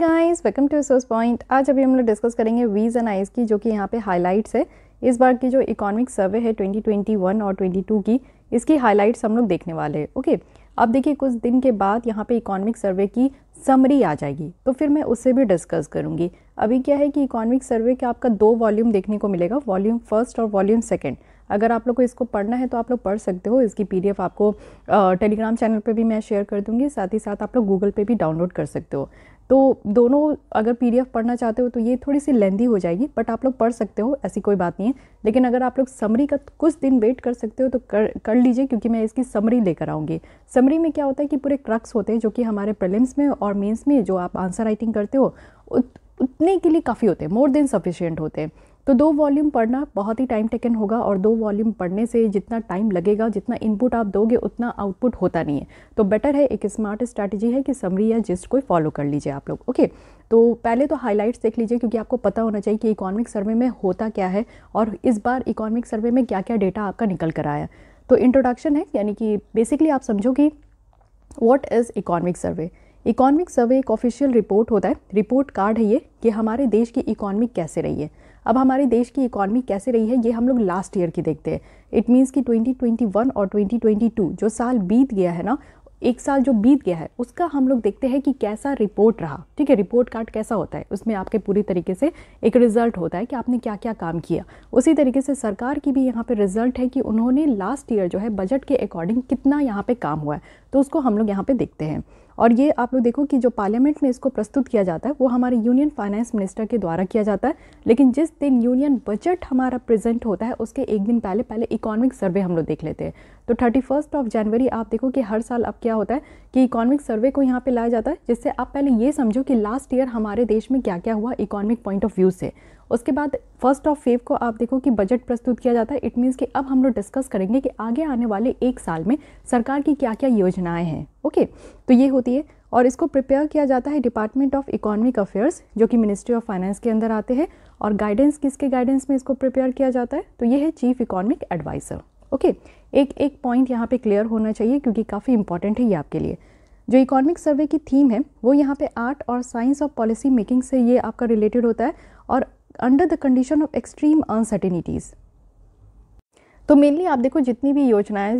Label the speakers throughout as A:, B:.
A: guys welcome to source point आज अभी हम लोग डिस्कस करेंगे वीज एंड आईज की जो कि यहाँ पे हाइलाइट्स है इस बार की जो इकोनॉमिक सर्वे है 2021 और 22 की इसकी हाइलाइट्स हम लोग देखने वाले हैं ओके अब देखिए कुछ दिन के बाद यहाँ पे इकोनॉमिक सर्वे की समरी आ जाएगी तो फिर मैं उससे भी डिस्कस करूँगी अभी क्या है कि इकोनॉमिक सर्वे का आपका दो वॉल्यूम देखने को मिलेगा वॉल्यूम फर्स्ट और वॉल्यूम सेकेंड अगर आप लोग को इसको पढ़ना है तो आप लोग पढ़ सकते हो इसकी पीडीएफ आपको टेलीग्राम चैनल पे भी मैं शेयर कर दूंगी साथ ही साथ आप लोग गूगल पे भी डाउनलोड कर सकते हो तो दोनों अगर पी पढ़ना चाहते हो तो ये थोड़ी सी लेंदी हो जाएगी बट आप लोग पढ़ सकते हो ऐसी कोई बात नहीं है लेकिन अगर आप लोग समरी का कुछ दिन वेट कर सकते हो तो कर कर लीजिए क्योंकि मैं इसकी समरी लेकर आऊँगी समरी में क्या होता है कि पूरे क्रक्स होते हैं जो कि हमारे प्रलिम्स में और मेन्स में जो आप आंसर राइटिंग करते हो उत, उतने के लिए काफ़ी होते हैं मोर देन सफिशियंट होते हैं तो दो वॉल्यूम पढ़ना बहुत ही टाइम टेकन होगा और दो वॉल्यूम पढ़ने से जितना टाइम लगेगा जितना इनपुट आप दोगे उतना आउटपुट होता नहीं है तो बेटर है एक स्मार्ट स्ट्रैटेजी है कि समरी या जिस्ट को फॉलो कर लीजिए आप लोग ओके तो पहले तो हाईलाइट्स देख लीजिए क्योंकि आपको पता होना चाहिए कि इकोनॉमिक सर्वे में होता क्या है और इस बार इकोनॉमिक सर्वे में क्या क्या डेटा आपका निकल कर आया तो इंट्रोडक्शन है यानी कि बेसिकली आप समझो कि what is economic survey economic survey एक ऑफिशियल रिपोर्ट होता है रिपोर्ट कार्ड है ये कि हमारे देश की इकोनॉमिक कैसे रही है अब हमारे देश की इकॉनमी कैसे रही है ये हम लोग लास्ट ईयर की देखते हैं इट मीन्स कि 2021 और 2022 जो साल बीत गया है ना एक साल जो बीत गया है उसका हम लोग देखते हैं कि कैसा रिपोर्ट रहा ठीक है रिपोर्ट कार्ड कैसा होता है उसमें आपके पूरी तरीके से एक रिजल्ट होता है कि आपने क्या क्या काम किया उसी तरीके से सरकार की भी यहाँ पे रिजल्ट है कि उन्होंने लास्ट ईयर जो है बजट के अकॉर्डिंग कितना यहाँ पे काम हुआ है तो उसको हम लोग यहाँ पे देखते हैं और ये आप लोग देखो कि जो पार्लियामेंट में इसको प्रस्तुत किया जाता है वो हमारे यूनियन फाइनेंस मिनिस्टर के द्वारा किया जाता है लेकिन जिस दिन यूनियन बजट हमारा प्रेजेंट होता है उसके एक दिन पहले पहले इकोनॉमिक सर्वे हम लोग देख लेते हैं तो थर्टी फर्स्ट ऑफ जनवरी आप देखो कि हर साल अब क्या होता है कि इकोनॉमिक सर्वे को यहाँ पे लाया जाता है जिससे आप पहले ये समझो कि लास्ट ईयर हमारे देश में क्या क्या हुआ इकोनॉमिक पॉइंट ऑफ व्यू से उसके बाद फर्स्ट ऑफ फेव को आप देखो कि बजट प्रस्तुत किया जाता है इट मीन्स कि अब हम लोग डिस्कस करेंगे कि आगे आने वाले एक साल में सरकार की क्या क्या योजनाएँ हैं ओके तो ये होती है और इसको प्रिपेयर किया जाता है डिपार्टमेंट ऑफ इकोनॉमिक अफेयर्स जो कि मिनिस्ट्री ऑफ फाइनेंस के अंदर आते हैं और गाइडेंस किसके गाइडेंस में इसको प्रिपेयर किया जाता है तो ये है चीफ इकोनॉमिक एडवाइज़र ओके एक एक पॉइंट यहाँ पे क्लियर होना चाहिए क्योंकि काफ़ी इंपॉर्टेंट है ये आपके लिए जो इकोनॉमिक सर्वे की थीम है वो यहाँ पे आर्ट और साइंस और पॉलिसी मेकिंग से ये आपका रिलेटेड होता है और under the condition of extreme uncertainties तो मेनली आप देखो जितनी भी योजनाएं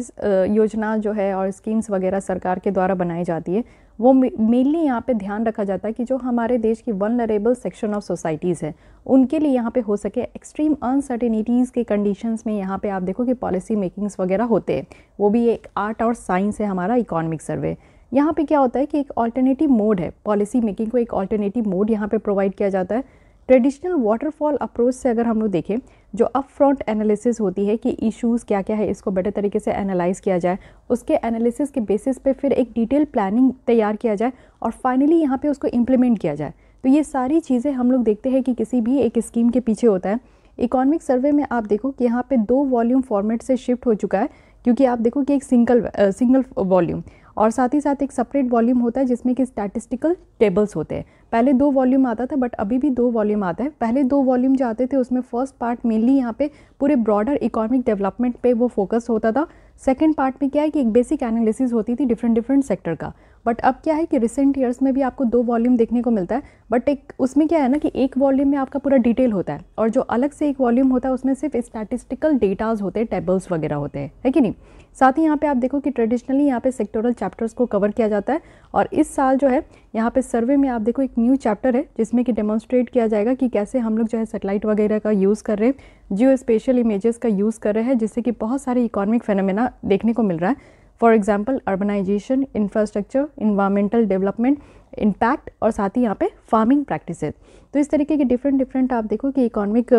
A: योजना जो है और स्कीम्स वगैरह सरकार के द्वारा बनाई जाती है वो मेनली यहाँ पे ध्यान रखा जाता है कि जो हमारे देश की वनरेबल सेक्शन ऑफ सोसाइटीज़ है उनके लिए यहाँ पे हो सके एक्सट्रीम अनसर्टेनिटीज़ के कंडीशंस में यहाँ पे आप देखो कि पॉलिसी मेकिंग्स वगैरह होते हैं वो भी एक आर्ट और साइंस है हमारा इकोनॉमिक सर्वे यहाँ पे क्या होता है कि एक ऑल्टरनेटिव मोड है पॉलिसी मेकिंग को एक ऑल्टरनेटिव मोड यहाँ पे प्रोवाइड किया जाता है ट्रेडिशनल वाटरफॉल अप्रोच से अगर हम लोग देखें जो अप फ्रंट एनालिसिस होती है कि इश्यूज़ क्या क्या है इसको बेटर तरीके से एनालाइज किया जाए उसके एनालिसिस के बेसिस पे फिर एक डिटेल प्लानिंग तैयार किया जाए और फाइनली यहाँ पे उसको इम्प्लीमेंट किया जाए तो ये सारी चीज़ें हम लोग देखते हैं कि किसी भी एक स्कीम के पीछे होता है इकोनॉमिक सर्वे में आप देखो कि यहाँ पर दो वॉल्यूम फॉर्मेट से शिफ्ट हो चुका है क्योंकि आप देखो कि एक सिंगल सिंगल वॉल्यूम और साथ ही साथ एक सेपरेट वॉल्यूम होता है जिसमें कि स्टैटिस्टिकल टेबल्स होते हैं पहले दो वॉल्यूम आता था बट अभी भी दो वॉल्यूम आता है पहले दो वॉल्यूम जो आते थे उसमें फर्स्ट पार्ट मेनली यहाँ पे पूरे ब्रॉडर इकोनॉमिक डेवलपमेंट पे वो फोकस होता था सेकेंड पार्ट में क्या है कि एक बेसिक एनालिसिस होती थी डिफरेंट डिफरेंट सेक्टर का बट अब क्या है कि रिसेंट ईयर्स में भी आपको दो वॉल्यूम देखने को मिलता है बट एक उसमें क्या है ना कि एक वॉल्यूम में आपका पूरा डिटेल होता है और जो अलग से एक वॉल्यूम होता है उसमें सिर्फ स्टैटिस्टिकल डेटाज होते हैं टेबल्स वगैरह होते हैं है कि नहीं साथ ही यहाँ पे आप देखो कि ट्रेडिशनली यहाँ पे सेक्टोरल चैप्टर्स को कवर किया जाता है और इस साल जो है यहाँ पे सर्वे में आप देखो एक न्यू चैप्टर है जिसमें कि डेमोन्स्ट्रेट किया जाएगा कि कैसे हम लोग जो है सेटेलाइट वगैरह का यूज़ कर रहे हैं जियो स्पेशल इमेजेस का यूज़ कर रहे हैं जिससे कि बहुत सारे इकोनॉमिक फेनोमेना देखने को मिल रहा है for example urbanisation infrastructure environmental development impact और साथ ही यहाँ पे फार्मिंग प्रैक्टिसेस तो इस तरीके के डिफरेंट डिफरेंट आप देखो कि इकोनॉमिक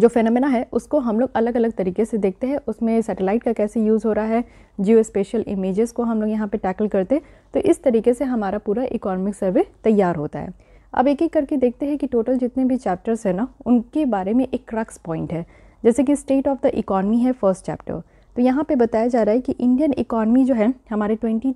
A: जो फेनोमेना है उसको हम लोग अलग अलग तरीके से देखते हैं उसमें सैटेलाइट का कैसे यूज़ हो रहा है जियो स्पेशल इमेजेस को हम लोग यहाँ पे टैकल करते तो इस तरीके से हमारा पूरा इकोनॉमिक सर्वे तैयार होता है अब एक एक करके देखते हैं कि टोटल जितने भी चैप्टर्स हैं ना उनके बारे में एक क्रक्स पॉइंट है जैसे कि स्टेट ऑफ द इकॉनमी है फर्स्ट चैप्टर तो यहाँ पर बताया जा रहा है कि इंडियन इकॉनमी जो है हमारे ट्वेंटी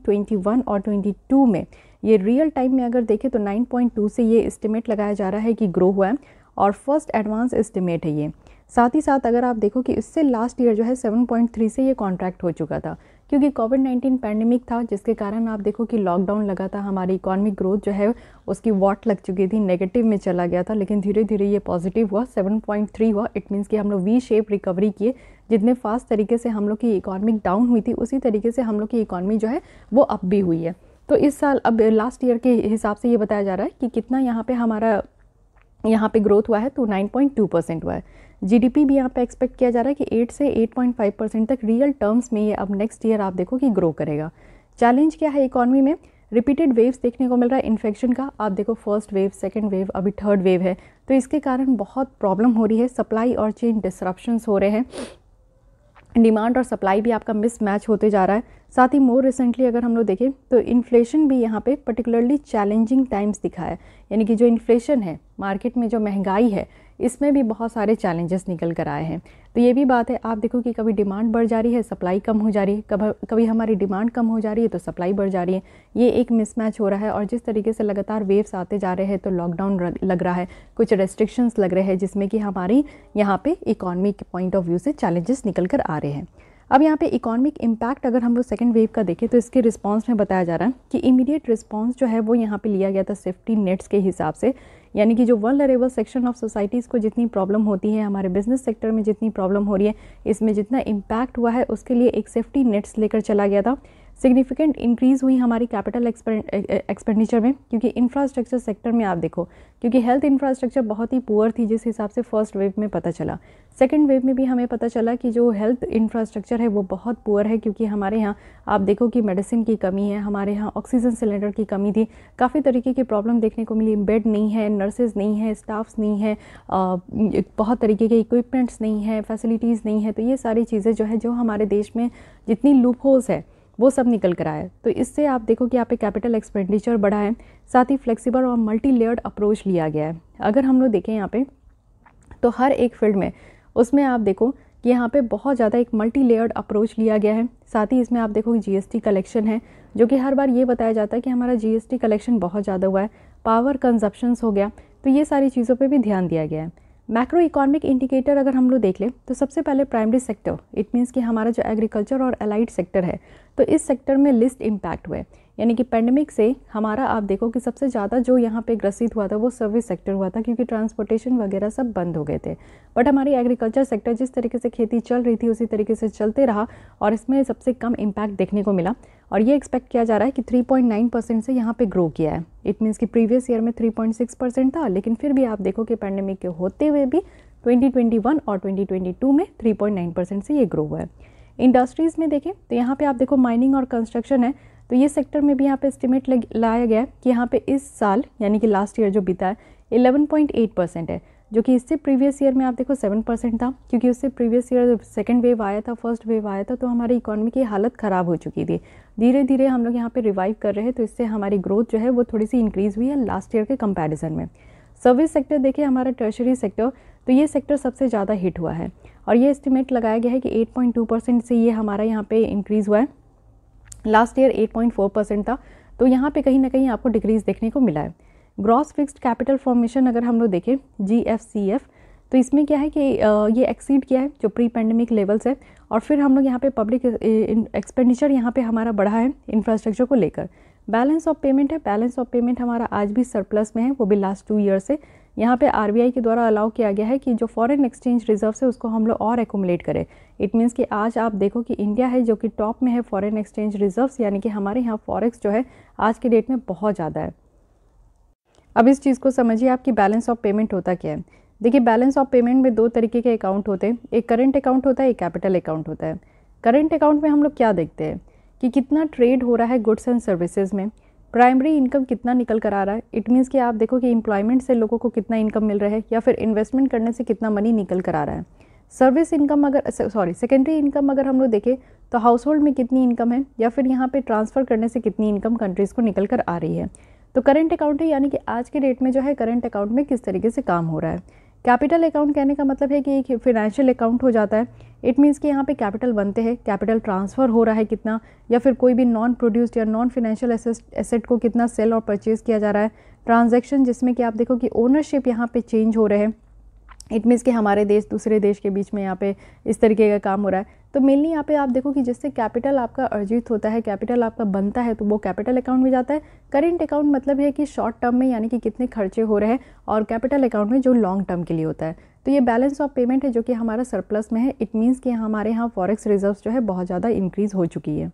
A: और ट्वेंटी में ये रियल टाइम में अगर देखें तो 9.2 से ये इस्टीमेट लगाया जा रहा है कि ग्रो हुआ है और फर्स्ट एडवांस एस्टिमेट है ये साथ ही साथ अगर आप देखो कि इससे लास्ट ईयर जो है 7.3 से ये कॉन्ट्रैक्ट हो चुका था क्योंकि कोविड 19 पैंडमिक था जिसके कारण आप देखो कि लॉकडाउन लगा था हमारी इकोनॉमिक ग्रोथ जो है उसकी वॉट लग चुकी थी नेगेटिव में चला गया था लेकिन धीरे धीरे ये पॉजिटिव हुआ 7.3 हुआ इट मीन्स कि हम लोग वी शेप रिकवरी किए जितने फास्ट तरीके से हम लोग की इकोनॉमिक डाउन हुई थी उसी तरीके से हम लोग की इकॉनमी जो है वो अप भी हुई है तो इस साल अब लास्ट ईयर के हिसाब से ये बताया जा रहा है कि कितना यहाँ पे हमारा यहाँ पे ग्रोथ हुआ है तो 9.2 परसेंट हुआ है जीडीपी भी यहाँ पे एक्सपेक्ट किया जा रहा है कि 8 से 8.5 परसेंट तक रियल टर्म्स में ये अब नेक्स्ट ईयर आप देखो कि ग्रो करेगा चैलेंज क्या है इकॉनमी में रिपीटेड वेव्स देखने को मिल रहा है इन्फेक्शन का आप देखो फर्स्ट वेव सेकेंड वेव अभी थर्ड वेव है तो इसके कारण बहुत प्रॉब्लम हो रही है सप्लाई और चेन डिसरप्शंस हो रहे हैं डिमांड और सप्लाई भी आपका मिसमैच होते जा रहा है साथ ही मोर रिसेंटली अगर हम लोग देखें तो इन्फ्लेशन भी यहाँ पे पर्टिकुलरली चैलेंजिंग टाइम्स दिखा है यानी कि जो इन्फ्लेशन है मार्केट में जो महंगाई है इसमें भी बहुत सारे चैलेंजेस निकल कर आए हैं तो ये भी बात है आप देखो कि कभी डिमांड बढ़ जा रही है सप्लाई कम हो जा रही है कभी कभी हमारी डिमांड कम हो जा रही है तो सप्लाई बढ़ जा रही है ये एक मिसमैच हो रहा है और जिस तरीके से लगातार वेव्स आते जा रहे हैं तो लॉकडाउन लग रहा है कुछ रेस्ट्रिक्शंस लग रहे हैं जिसमें कि हमारी यहाँ पे इकॉनमी के पॉइंट ऑफ व्यू से चैलेंजेस निकल कर आ रहे हैं अब यहाँ पे इकोनॉमिक इम्पैक्ट अगर हम लोग सेकेंड वेव का देखें तो इसके रिस्पांस में बताया जा रहा है कि इमीडिएट रिस्पांस जो है वो यहाँ पे लिया गया था सेफ्टी नेट्स के हिसाब से यानी कि जो वनरेबल सेक्शन ऑफ सोसाइटीज़ को जितनी प्रॉब्लम होती है हमारे बिजनेस सेक्टर में जितनी प्रॉब्लम हो रही है इसमें जितना इम्पैक्ट हुआ है उसके लिए एक सेफ्टी नेट्स लेकर चला गया था सिग्निफिकेंट इंक्रीज़ हुई हमारी कैपिटल एक्सपेंडिचर में क्योंकि इंफ्रास्ट्रक्चर सेक्टर में आप देखो क्योंकि हेल्थ इंफ्रास्ट्रक्चर बहुत ही पुअर थी जिस हिसाब से फर्स्ट वेव में पता चला सेकेंड वेव में भी हमें पता चला कि जो हेल्थ इंफ्रास्ट्रक्चर है वो बहुत पुअर है क्योंकि हमारे यहाँ आप देखो कि मेडिसिन की कमी है हमारे यहाँ ऑक्सीजन सिलेंडर की कमी थी काफ़ी तरीके की प्रॉब्लम देखने को मिली बेड नहीं है नर्सेज नहीं है स्टाफ्स नहीं है बहुत तरीके के इक्विपमेंट्स नहीं है फैसिलिटीज़ नहीं है तो ये सारी चीज़ें जो है जो हमारे देश में जितनी लूप होल्स है वो सब निकल कर आया तो इससे आप देखो कि यहाँ पे कैपिटल एक्सपेंडिचर बढ़ा है साथ ही फ्लेक्सिबल और मल्टी लेयर्ड अप्रोच लिया गया है अगर हम लोग देखें यहाँ पे तो हर एक फील्ड में उसमें आप देखो कि यहाँ पे बहुत ज़्यादा एक मल्टी लेयर्ड अप्रोच लिया गया है साथ ही इसमें आप देखो जी कलेक्शन है जो कि हर बार ये बताया जाता है कि हमारा जी कलेक्शन बहुत ज़्यादा हुआ है पावर कंजप्शंस हो गया तो ये सारी चीज़ों पर भी ध्यान दिया गया है मैक्रो इकोनॉमिक इंडिकेटर अगर हम लोग देख लें तो सबसे पहले प्राइमरी सेक्टर इट मीन्स कि हमारा जो एग्रीकल्चर और अलाइड सेक्टर है तो इस सेक्टर में लिस्ट इम्पैक्ट हुए यानी कि पेंडेमिक से हमारा आप देखो कि सबसे ज़्यादा जो यहाँ पे ग्रसित हुआ था वो सर्विस सेक्टर हुआ था क्योंकि ट्रांसपोर्टेशन वगैरह सब बंद हो गए थे बट हमारी एग्रीकल्चर सेक्टर जिस तरीके से खेती चल रही थी उसी तरीके से चलते रहा और इसमें सबसे कम इम्पैक्ट देखने को मिला और ये एक्सपेक्ट किया जा रहा है कि 3.9 परसेंट से यहाँ पे ग्रो किया है इट मीन्स कि प्रीवियस ईयर में 3.6 परसेंट था लेकिन फिर भी आप देखो कि पैंडेमिक के होते हुए भी 2021 और 2022 में 3.9 परसेंट से ये ग्रो हुआ है इंडस्ट्रीज़ में देखें तो यहाँ पे आप देखो माइनिंग और कंस्ट्रक्शन है तो ये सेक्टर में भी यहाँ पे एस्टिमेट लाया गया है कि यहाँ पे इस साल यानी कि लास्ट ईयर जो बीता है 11.8 परसेंट है जो कि इससे प्रीवियस ईयर में आप देखो 7 परसेंट था क्योंकि उससे प्रीवियस ईयर जब सेकेंड वेव आया था फर्स्ट वेव आया था तो हमारी इकोनॉमी की हालत ख़राब हो चुकी थी धीरे धीरे हम लोग यहाँ पर रिवाइव कर रहे हैं तो इससे हमारी ग्रोथ जो है वो थोड़ी सी इंक्रीज़ हुई है लास्ट ईयर के कंपेरिजन में सर्विस सेक्टर देखिए हमारा टर्शरी सेक्टर तो ये सेक्टर सबसे ज़्यादा हिट हुआ है और ये एस्टिमेट लगाया गया है कि 8.2 परसेंट से ये हमारा यहाँ पे इंक्रीज़ हुआ है लास्ट ईयर 8.4 परसेंट था तो यहाँ पे कहीं ना कहीं आपको डिक्रीज़ देखने को मिला है ग्रॉस फिक्स्ड कैपिटल फॉर्मेशन अगर हम लोग देखें जी एफ सी एफ़ तो इसमें क्या है कि ये एक्सीड किया है जो प्री पेंडेमिक लेवल्स है और फिर हम लोग यहाँ पे पब्लिक एक्सपेंडिचर यहाँ पे हमारा बढ़ा है इंफ्रास्ट्रक्चर को लेकर बैलेंस ऑफ पेमेंट है बैलेंस ऑफ पेमेंट हमारा आज भी सरप्लस में है वो भी लास्ट टू ईयर से यहाँ पे आर के द्वारा अलाउ किया गया है कि जो फॉरेन एक्सचेंज रिजर्व है उसको हम लोग और एकोमलेट करें इट मीन्स कि आज आप देखो कि इंडिया है जो कि टॉप में है फॉरेन एक्सचेंज रिजर्व यानी कि हमारे यहाँ फॉरेक्स जो है आज के डेट में बहुत ज़्यादा है अब इस चीज़ को समझिए आपकी बैलेंस ऑफ पेमेंट होता क्या है देखिए बैलेंस ऑफ पेमेंट में दो तरीके के अकाउंट होते हैं एक करंट अकाउंट होता है एक कैपिटल अकाउंट होता है करंट अकाउंट में हम लोग क्या देखते हैं कि कितना ट्रेड हो रहा है गुड्स एंड सर्विसेज में प्राइमरी इनकम कितना निकल कर आ रहा है इट मीन्स कि आप देखो कि एम्प्लॉयमेंट से लोगों को कितना इनकम मिल रहा है या फिर इन्वेस्टमेंट करने से कितना मनी निकल कर आ रहा है सर्विस इनकम अगर सॉरी सेकेंडरी इनकम अगर हम लोग देखें तो हाउस होल्ड में कितनी इनकम है या फिर यहाँ पे ट्रांसफ़र करने से कितनी इनकम कंट्रीज़ को निकल कर आ रही है तो करंट अकाउंट है यानी कि आज के डेट में जो है करंट अकाउंट में किस तरीके से काम हो रहा है कैपिटल अकाउंट कहने का मतलब है कि एक फिनेंशियल अकाउंट हो जाता है इट मीन्स कि यहाँ पे कैपिटल बनते हैं कैपिटल ट्रांसफ़र हो रहा है कितना या फिर कोई भी नॉन प्रोड्यूस्ड या नॉन फिनेंशियल एसेट को कितना सेल और परचेज़ किया जा रहा है ट्रांजेक्शन जिसमें कि आप देखो कि ओनरशिप यहाँ पे चेंज हो रहे हैं इट मीन्स कि हमारे देश दूसरे देश के बीच में यहाँ पे इस तरीके का काम हो रहा है तो मेनली यहाँ पे आप देखो कि जिससे कैपिटल आपका अर्जित होता है कैपिटल आपका बनता है तो वो कैपिटल अकाउंट में जाता है करेंट अकाउंट मतलब है कि शॉर्ट टर्म में यानी कि कितने खर्चे हो रहे हैं और कैपिटल अकाउंट में जो लॉन्ग टर्म के लिए होता है तो ये बैलेंस ऑफ पेमेंट है जो कि हमारा सरप्लस में है इट मीन्स कि हमारे यहाँ फॉरेक्स रिजर्व जो है बहुत ज़्यादा इंक्रीज़ हो चुकी है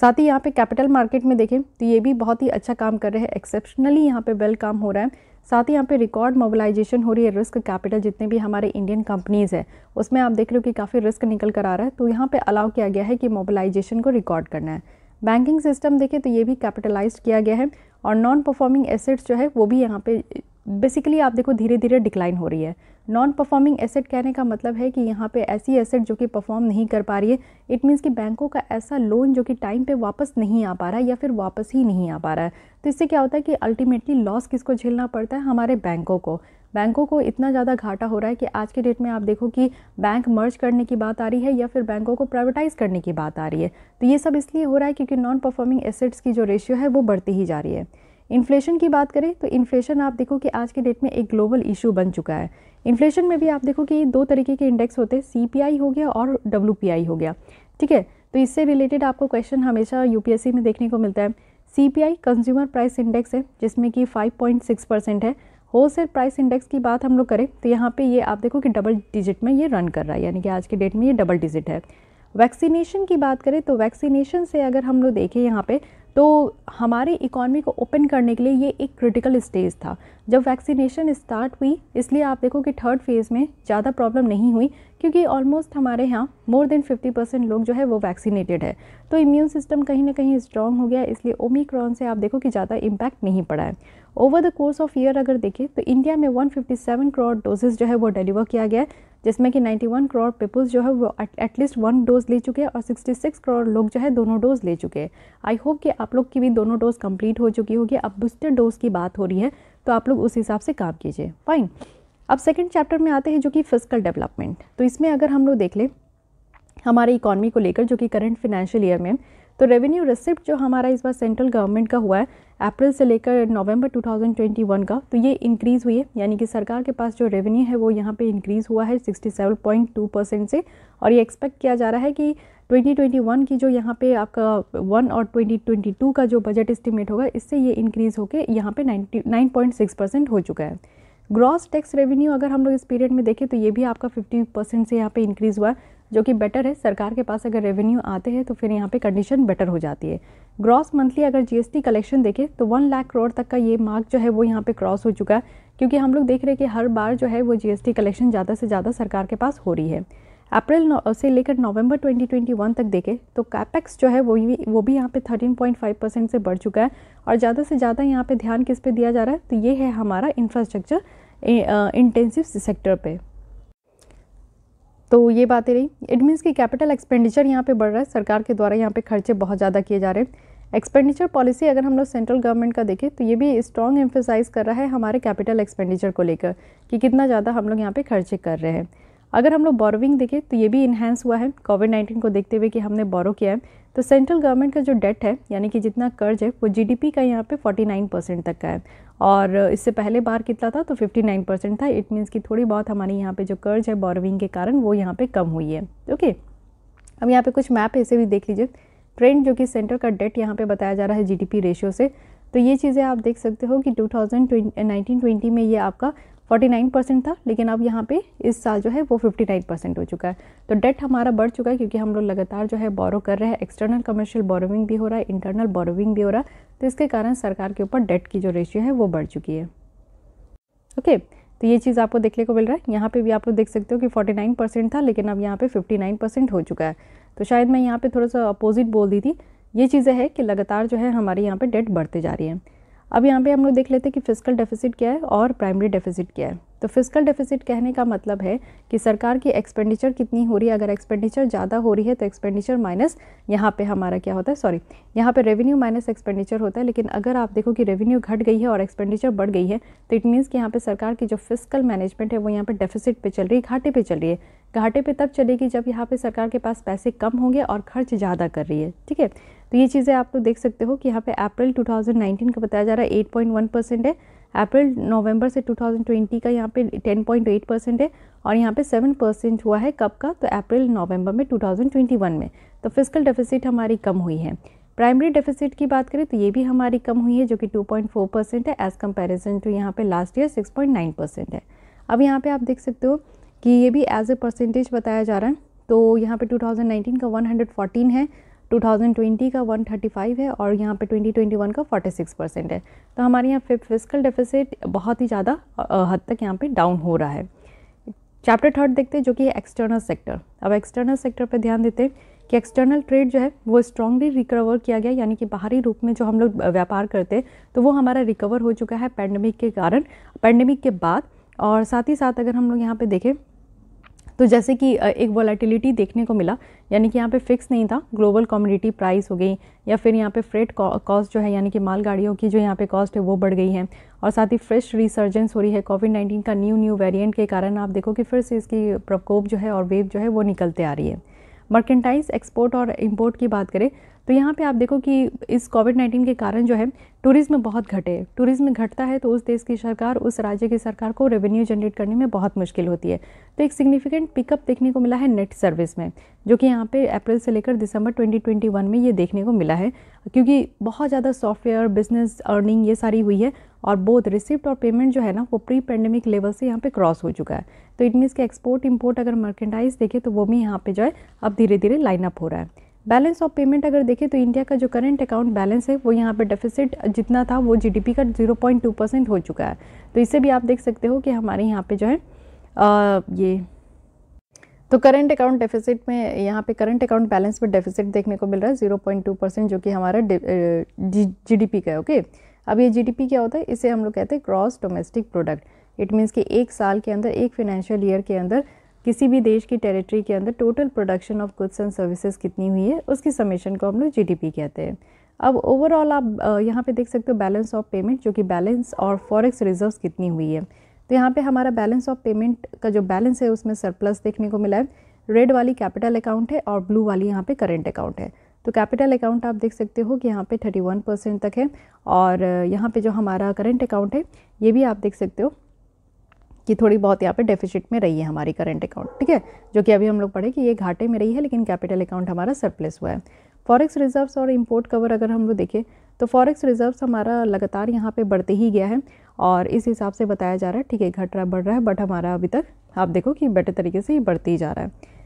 A: साथ ही यहाँ पे कैपिटल मार्केट में देखें तो ये भी बहुत ही अच्छा काम कर रहे हैं एक्सेप्शनली यहाँ पे वेल काम हो रहा है साथ ही यहाँ पे रिकॉर्ड मोबिलाइजेशन हो रही है रिस्क कैपिटल जितने भी हमारे इंडियन कंपनीज़ है उसमें आप देख रहे हो कि काफ़ी रिस्क निकल कर आ रहा है तो यहाँ पे अलाउ किया गया है कि मोबिलाइजेशन को रिकॉर्ड करना है बैंकिंग सिस्टम देखें तो ये भी कैपिटलाइज किया गया है और नॉन परफॉर्मिंग एसेट्स जो है वो भी यहाँ पे बेसिकली आप देखो धीरे धीरे डिक्लाइन हो रही है नॉन परफॉर्मिंग एसेट कहने का मतलब है कि यहाँ पे ऐसी एसेट जो कि परफॉर्म नहीं कर पा रही है इट मीन्स कि बैंकों का ऐसा लोन जो कि टाइम पे वापस नहीं आ पा रहा है या फिर वापस ही नहीं आ पा रहा है तो इससे क्या होता है कि अल्टीमेटली लॉस किसको झेलना पड़ता है हमारे बैंकों को बैंकों को इतना ज़्यादा घाटा हो रहा है कि आज के डेट में आप देखो कि बैंक मर्ज करने की बात आ रही है या फिर बैंकों को प्राइवेटाइज करने की बात आ रही है तो ये सब इसलिए हो रहा है क्योंकि नॉन परफॉर्मिंग एसेट्स की जो रेशियो है वो बढ़ती ही जा रही है इन्फ्लेशन की बात करें तो इन्फ्लेशन आप देखो कि आज के डेट में एक ग्लोबल इशू बन चुका है इन्फ्लेशन में भी आप देखो कि दो तरीके के इंडेक्स होते हैं सी हो गया और डब्ल्यू हो गया ठीक है तो इससे रिलेटेड आपको क्वेश्चन हमेशा सी में देखने को मिलता है सी कंज्यूमर प्राइस इंडेक्स है जिसमें कि 5.6 परसेंट है होलसेल प्राइस इंडेक्स की बात हम लोग करें तो यहाँ पे ये आप देखो कि डबल डिजिट में ये रन कर रहा है यानी कि आज के डेट में ये डबल डिजिट है वैक्सीनेशन की बात करें तो वैक्सीनेशन से अगर हम लोग देखें यहाँ पे तो हमारे इकॉनमी को ओपन करने के लिए ये एक क्रिटिकल स्टेज था जब वैक्सीनेशन स्टार्ट हुई इसलिए आप देखो कि थर्ड फेज़ में ज़्यादा प्रॉब्लम नहीं हुई क्योंकि ऑलमोस्ट हमारे यहाँ मोर देन 50 परसेंट लोग जो है वो वैक्सीनेटेड है तो इम्यून सिस्टम कहीं ना कहीं स्ट्रॉन्ग हो गया इसलिए ओमिक्रॉन से आप देखो कि ज़्यादा इम्पैक्ट नहीं पड़ा है over the course of year अगर देखें तो इंडिया में 157 करोड़ डोजेज जो है वो डिलीवर किया गया है जिसमें कि 91 करोड़ पीपल्स जो है वो एटलीस्ट वन डोज ले चुके हैं और 66 करोड़ लोग जो है दोनों डोज ले चुके हैं आई होप कि आप लोग की भी दोनों डोज कंप्लीट हो चुकी होगी अब बूस्टर डोज की बात हो रही है तो आप लोग उस हिसाब से काम कीजिए फाइन अब सेकेंड चैप्टर में आते हैं जो कि फिजिकल डेवलपमेंट तो इसमें अगर हम लोग देख लें हमारे इकॉनमी को लेकर जो कि करंट फिनेंशियल ईयर में तो रेवेन्यू रिसिप्ट जो हमारा इस बार सेंट्रल गवर्नमेंट का हुआ है अप्रैल से लेकर नवंबर 2021 का तो ये इंक्रीज़ हुई है यानी कि सरकार के पास जो रेवेन्यू है वो यहाँ पे इंक्रीज़ हुआ है 67.2 परसेंट से और ये एक्सपेक्ट किया जा रहा है कि 2021 की जो यहाँ पे आपका वन और 2022 का जो बजट इस्टीमेट होगा इससे ये इंक्रीज़ होकर यहाँ पे 99.6 परसेंट हो चुका है ग्रॉस टैक्स रेवेन्यू अगर हम लोग इस पीरियड में देखें तो ये भी आपका 50 परसेंट से यहाँ पे इंक्रीज़ हुआ है जो कि बेटर है सरकार के पास अगर रेवेन्यू आते हैं तो फिर यहाँ पे कंडीशन बेटर हो जाती है ग्रॉस मंथली अगर जीएसटी कलेक्शन देखें तो वन लाख करोड़ तक का ये मार्क जो है वो यहाँ पे क्रॉस हो चुका है क्योंकि हम लोग देख रहे हैं कि हर बार जो है वो जीएसटी कलेक्शन ज़्यादा से ज़्यादा सरकार के पास हो रही है अप्रैल से लेकर नवंबर 2021 तक देखें तो कैपेक्स जो है वो भी वो भी यहाँ पे 13.5 परसेंट से बढ़ चुका है और ज़्यादा से ज़्यादा यहाँ पे ध्यान किस पे दिया जा रहा है तो ये है हमारा इंफ्रास्ट्रक्चर इंटेंसिव सेक्टर पे तो ये बातें रही इट मीन्स कि कैपिटल एक्सपेंडिचर यहाँ पे बढ़ रहा है सरकार के द्वारा यहाँ पे खर्चे बहुत ज़्यादा किए जा रहे हैं एक्सपेंडिचर पॉलिसी अगर हम लोग सेंट्रल गवर्नमेंट का देखें तो ये भी स्ट्रॉन्ग एम्फोसाइज कर रहा है हमारे कैपिटल एक्सपेंडिचर को लेकर कि कितना ज़्यादा हम लोग यहाँ पे खर्चे कर रहे हैं अगर हम लोग बॉरोविंग देखें तो ये भी इन्हेंस हुआ है कोविड नाइन्टीन को देखते हुए कि हमने बोरो किया है तो सेंट्रल गवर्नमेंट का जो डेट है यानी कि जितना कर्ज है वो जीडीपी का यहाँ पे 49 परसेंट तक का है और इससे पहले बार कितना था तो 59 परसेंट था इट मीन्स कि थोड़ी बहुत हमारे यहाँ पे जो कर्ज है बॉरविंग के कारण वो यहाँ पे कम हुई है ओके अब यहाँ पे कुछ मैप ऐसे भी देख लीजिए ट्रेंड जो कि सेंटर का डेट यहाँ पे बताया जा रहा है जीडीपी रेशियो से तो ये चीज़ें आप देख सकते हो कि टू थाउजेंड में ये आपका 49 परसेंट था लेकिन अब यहाँ पे इस साल जो है वो 59 परसेंट हो चुका है तो डेट हमारा बढ़ चुका है क्योंकि हम लोग लगातार जो है बोरो कर रहे हैं एक्सटर्नल कमर्शियल बोरोविंग भी हो रहा है इंटरनल बोरोविंग भी हो रहा है तो इसके कारण सरकार के ऊपर डेट की जो रेशियो है वो बढ़ चुकी है ओके तो ये चीज़ आपको देखने को मिल रहा है यहाँ पर भी आप लोग देख सकते हो कि फोर्टी परसेंट था लेकिन अब यहाँ पर फिफ्टी परसेंट हो चुका है तो शायद मैं यहाँ पर थोड़ा सा अपोजिट बोल दी थी ये चीज़ें है कि लगातार जो है हमारे यहाँ पर डेट बढ़ते जा रही है अब यहाँ पे हम लोग देख लेते हैं कि फिजिकल डेफिसिट क्या है और प्राइमरी डेफिसिट क्या है तो फिजिकल डेफिसिट कहने का मतलब है कि सरकार की एक्सपेंडिचर कितनी हो रही है अगर एक्सपेंडिचर ज़्यादा हो रही है तो एक्सपेंडिचर माइनस यहाँ पे हमारा क्या होता है सॉरी यहाँ पे रेवेन्यू माइनस एक्सपेंडिचर होता है लेकिन अगर आप देखो कि रेवेन्यू घट गई है और एक्सपेंडिचर बढ़ गई है तो इट मीन्स कि यहाँ पर सरकार की जो फिजिकल मैनेजमेंट है वो यहाँ पर डेफिसिट पर चल रही है घाटे पर चल रही है घाटे पे तब चलेगी जब यहाँ पे सरकार के पास पैसे कम होंगे और खर्च ज़्यादा कर रही है ठीक है तो ये चीज़ें आप लोग देख सकते हो कि यहाँ पे अप्रैल 2019 का बताया जा रहा है 8.1 परसेंट है अप्रैल नवंबर से 2020 का यहाँ पे 10.8 परसेंट है और यहाँ पे 7 परसेंट हुआ है कब का तो अप्रैल नवंबर में 2021 में तो फिजिकल डेफिसिट हमारी कम हुई है प्राइमरी डेफिसिट की बात करें तो ये भी हमारी कम हुई है जो कि टू परसेंट है एज़ कम्पेरिजन टू यहाँ पर लास्ट ईयर सिक्स परसेंट है अब यहाँ पर आप देख सकते हो कि ये भी एज ए परसेंटेज बताया जा रहा है तो यहाँ पे 2019 का 114 है 2020 का 135 है और यहाँ पे 2021 का 46 परसेंट है तो हमारे यहाँ फिजिकल डेफिसिट बहुत ही ज़्यादा हद तक यहाँ पे डाउन हो रहा है चैप्टर थर्ड देखते हैं जो कि है एक्सटर्नल सेक्टर अब एक्सटर्नल सेक्टर पर ध्यान देते हैं कि एक्सटर्नल ट्रेड जो है वो स्ट्रांगली रिकवर किया गया यानी कि बाहरी रूप में जो हम लोग व्यापार करते हैं तो वो हमारा रिकवर हो चुका है पैंडमिक के कारण पैंडमिक के बाद और साथ ही साथ अगर हम लोग यहाँ पे देखें तो जैसे कि एक वॉलेटिलिटी देखने को मिला यानी कि यहाँ पे फिक्स नहीं था ग्लोबल कॉमोडिटी प्राइस हो गई या फिर यहाँ पे फ्रेट कॉस्ट जो है यानी कि मालगाड़ियों की जो यहाँ पे कॉस्ट है वो बढ़ गई है और साथ ही फ्रेश रिसर्जेंस हो रही है कोविड नाइन्टीन का न्यू न्यू वेरिएंट के कारण आप देखो कि फिर से इसकी प्रकोप जो है और वेव जो है वो निकलते आ रही है मर्केंटाइज एक्सपोर्ट और इम्पोर्ट की बात करें तो यहाँ पे आप देखो कि इस कोविड नाइन्टीन के कारण जो है टूरिज़्म बहुत घटे टूरिज़्म घटता है तो उस देश की सरकार उस राज्य की सरकार को रेवेन्यू जनरेट करने में बहुत मुश्किल होती है तो एक सिग्निफिकेंट पिकअप देखने को मिला है नेट सर्विस में जो कि यहाँ पे अप्रैल से लेकर दिसंबर 2021 में ये देखने को मिला है क्योंकि बहुत ज़्यादा सॉफ्टवेयर बिजनेस अर्निंग ये सारी हुई है और बोथ रिसिप्ट और पेमेंट जो है ना वो प्री पेंडेमिक लेवल से यहाँ पे क्रॉस हो चुका है तो इट मीन्स के एक्सपोर्ट इम्पोर्ट अगर मर्केंडाइज देखें तो वो भी यहाँ पे जो है अब धीरे धीरे लाइनअप हो रहा है बैलेंस ऑफ पेमेंट अगर देखें तो इंडिया का जो करंट अकाउंट बैलेंस है वो यहाँ पर डेफिसिट जितना था वो जीडीपी का 0.2 परसेंट हो चुका है तो इसे भी आप देख सकते हो कि हमारे यहाँ पे जो है आ, ये तो करंट अकाउंट डेफिसिट में यहाँ पे करंट अकाउंट बैलेंस में डेफिसिट देखने को मिल रहा है जीरो परसेंट जो कि हमारा जीडीपी का है ओके अब ये जी क्या होता है इसे हम लोग कहते हैं gross domestic product it means कि एक साल के अंदर एक फिनेंशियल ईयर के अंदर किसी भी देश की टेरिटरी के अंदर total production of goods and services कितनी हुई है उसकी समेशन को हम लोग जीडीपी कहते हैं अब ओवरऑल आप यहाँ पे देख सकते हो बैलेंस ऑफ पेमेंट जो कि बैलेंस और फॉरेक्स रिजर्व कितनी हुई है तो यहाँ पे हमारा बैलेंस ऑफ पेमेंट का जो बैलेंस है उसमें सरप्लस देखने को मिला है रेड वाली कैपिटल अकाउंट है और ब्लू वाली यहाँ पे करेंट अकाउंट है तो कैपिटल अकाउंट आप देख सकते हो कि यहाँ पे 31 परसेंट तक है और यहाँ पे जो हमारा करेंट अकाउंट है ये भी आप देख सकते हो कि थोड़ी बहुत यहाँ पे डेफिसिट में रही है हमारी करंट अकाउंट ठीक है जो कि अभी हम लोग पढ़े कि ये घाटे में रही है लेकिन कैपिटल अकाउंट हमारा सरप्लस हुआ है फॉरेक्स रिजर्व्स और इम्पोर्ट कवर अगर हम लोग देखें तो फॉरेक्स रिजर्व्स हमारा लगातार यहाँ पे बढ़ते ही गया है और इस हिसाब से बताया जा रहा है ठीक है घट रहा बढ़ रहा है बट हमारा अभी तक आप देखो कि बेटर तरीके से ये बढ़ती ही जा रहा है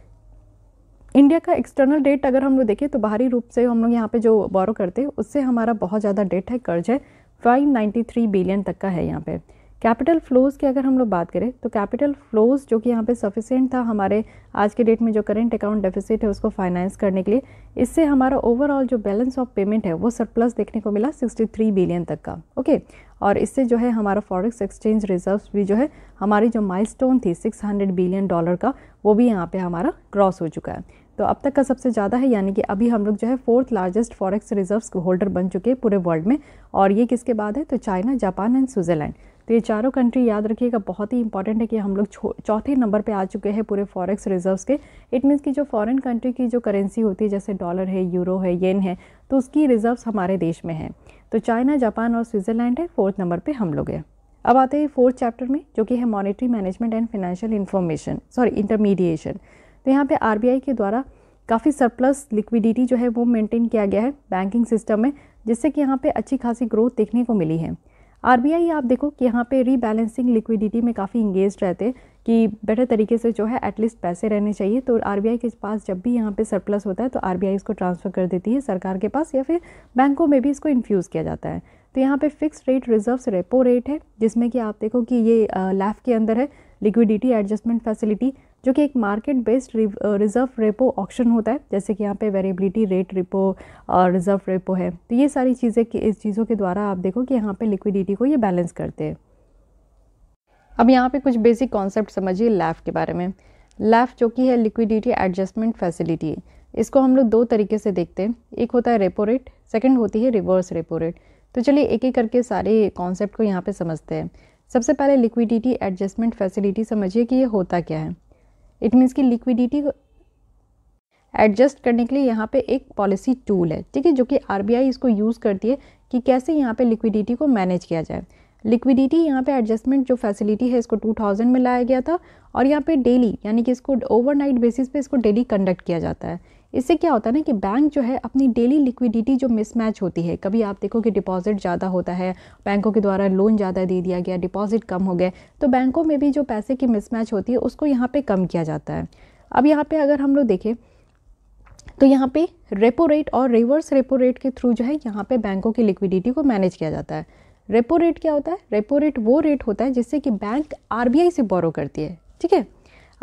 A: इंडिया का एक्सटर्नल डेट अगर हम लोग देखें तो बाहरी रूप से हम लोग यहाँ पे जो बोरो करते हैं उससे हमारा बहुत ज़्यादा डेट है कर्ज है 593 बिलियन तक का है यहाँ पे कैपिटल फ्लोज़ की अगर हम लोग बात करें तो कैपिटल फ्लोज़ जो कि यहाँ पे सफिशेंट था हमारे आज के डेट में जो करेंट अकाउंट डेफिसिट है उसको फाइनेंस करने के लिए इससे हमारा ओवरऑल जो बैलेंस ऑफ पेमेंट है वो सरप्लस देखने को मिला 63 बिलियन तक का ओके और इससे जो है हमारा फॉरेक्स एक्सचेंज रिजर्व भी जो है हमारी जो माइल थी सिक्स बिलियन डॉलर का वो भी यहाँ पर हमारा क्रॉस हो चुका है तो अब तक का सबसे ज़्यादा है यानी कि अभी हम लोग जो है fourth largest forex reserves holder बन चुके हैं पूरे वर्ल्ड में और ये किसके बाद है तो चाइना जापान एंड स्विट्ज़रलैंड तो ये चारों कंट्री याद रखिएगा बहुत ही इंपॉर्टेंट है कि हम लोग चौथे नंबर पे आ चुके हैं पूरे फॉरेक्स रिजर्व्स के इट मीन्स कि जो फॉरेन कंट्री की जो करेंसी होती है जैसे डॉलर है यूरो है येन है तो उसकी रिजर्व्स हमारे देश में हैं तो चाइना जापान और स्विट्ज़रलैंड है फोर्थ नंबर पर हम लोग हैं अब आते हैं फोर्थ चैप्टर में जो कि है monetary management and financial information sorry intermediation तो यहाँ पर आर के द्वारा काफ़ी सरप्लस लिक्विडिटी जो है वो मेंटेन किया गया है बैंकिंग सिस्टम में जिससे कि यहाँ पे अच्छी खासी ग्रोथ देखने को मिली है आर आप देखो कि यहाँ पे रीबैलेंसिंग लिक्विडिटी में काफ़ी इंगेज रहते हैं कि बेटर तरीके से जो है एटलीस्ट पैसे रहने चाहिए तो आर के पास जब भी यहाँ पे सरप्लस होता है तो आर इसको ट्रांसफ़र कर देती है सरकार के पास या फिर बैंकों में भी इसको इन्फ्यूज़ किया जाता है तो यहाँ पे fix rate reserves repo rate है जिसमें कि आप देखो कि ये लैफ के अंदर है लिक्विडिटी एडजस्टमेंट फैसिलिटी जो कि एक market based reserve repo option होता है जैसे कि यहाँ पे वेरिएबिलिटी रेट रिपो और रिज़र्व रेपो है तो ये सारी चीज़ें कि इस चीज़ों के द्वारा आप देखो कि यहाँ पे लिक्विडिटी को ये बैलेंस करते हैं अब यहाँ पे कुछ बेसिक कॉन्सेप्ट समझिए लैफ के बारे में लैफ जो कि है लिक्विडिटी एडजस्टमेंट फैसिलिटी इसको हम लोग दो तरीके से देखते हैं एक होता है रेपो रेट सेकेंड होती है रिवर्स रेपो रेट तो चलिए एक एक करके सारे कॉन्सेप्ट को यहाँ पे समझते हैं सबसे पहले लिक्विडिटी एडजस्टमेंट फैसिलिटी समझिए कि ये होता क्या है इट मीन्स कि लिक्विडिटी एडजस्ट करने के लिए यहाँ पे एक पॉलिसी टूल है ठीक है जो कि आरबीआई इसको यूज़ करती है कि कैसे यहाँ पे लिक्विडिटी को मैनेज किया जाए लिक्विडिटी यहाँ पे एडजस्टमेंट जो फैसिलिटी है इसको 2000 में लाया गया था और यहाँ पे डेली यानी कि इसको ओवरनाइट बेसिस पे इसको डेली कंडक्ट किया जाता है इससे क्या होता है ना कि बैंक जो है अपनी डेली लिक्विडिटी जो मिसमैच होती है कभी आप देखो कि डिपॉजिट ज़्यादा होता है बैंकों के द्वारा लोन ज़्यादा दे दिया गया डिपॉजिट कम हो गए तो बैंकों में भी जो पैसे की मिसमैच होती है उसको यहाँ पर कम किया जाता है अब यहाँ पर अगर हम लोग देखें तो यहाँ पे रेपो रेट और रिवर्स रेपो रेट के थ्रू जो है यहाँ पे बैंकों की लिक्विडिटी को मैनेज किया जाता है रेपो रेट क्या होता है रेपो रेट वो रेट होता है जिससे कि बैंक आरबीआई से बोरो करती है ठीक है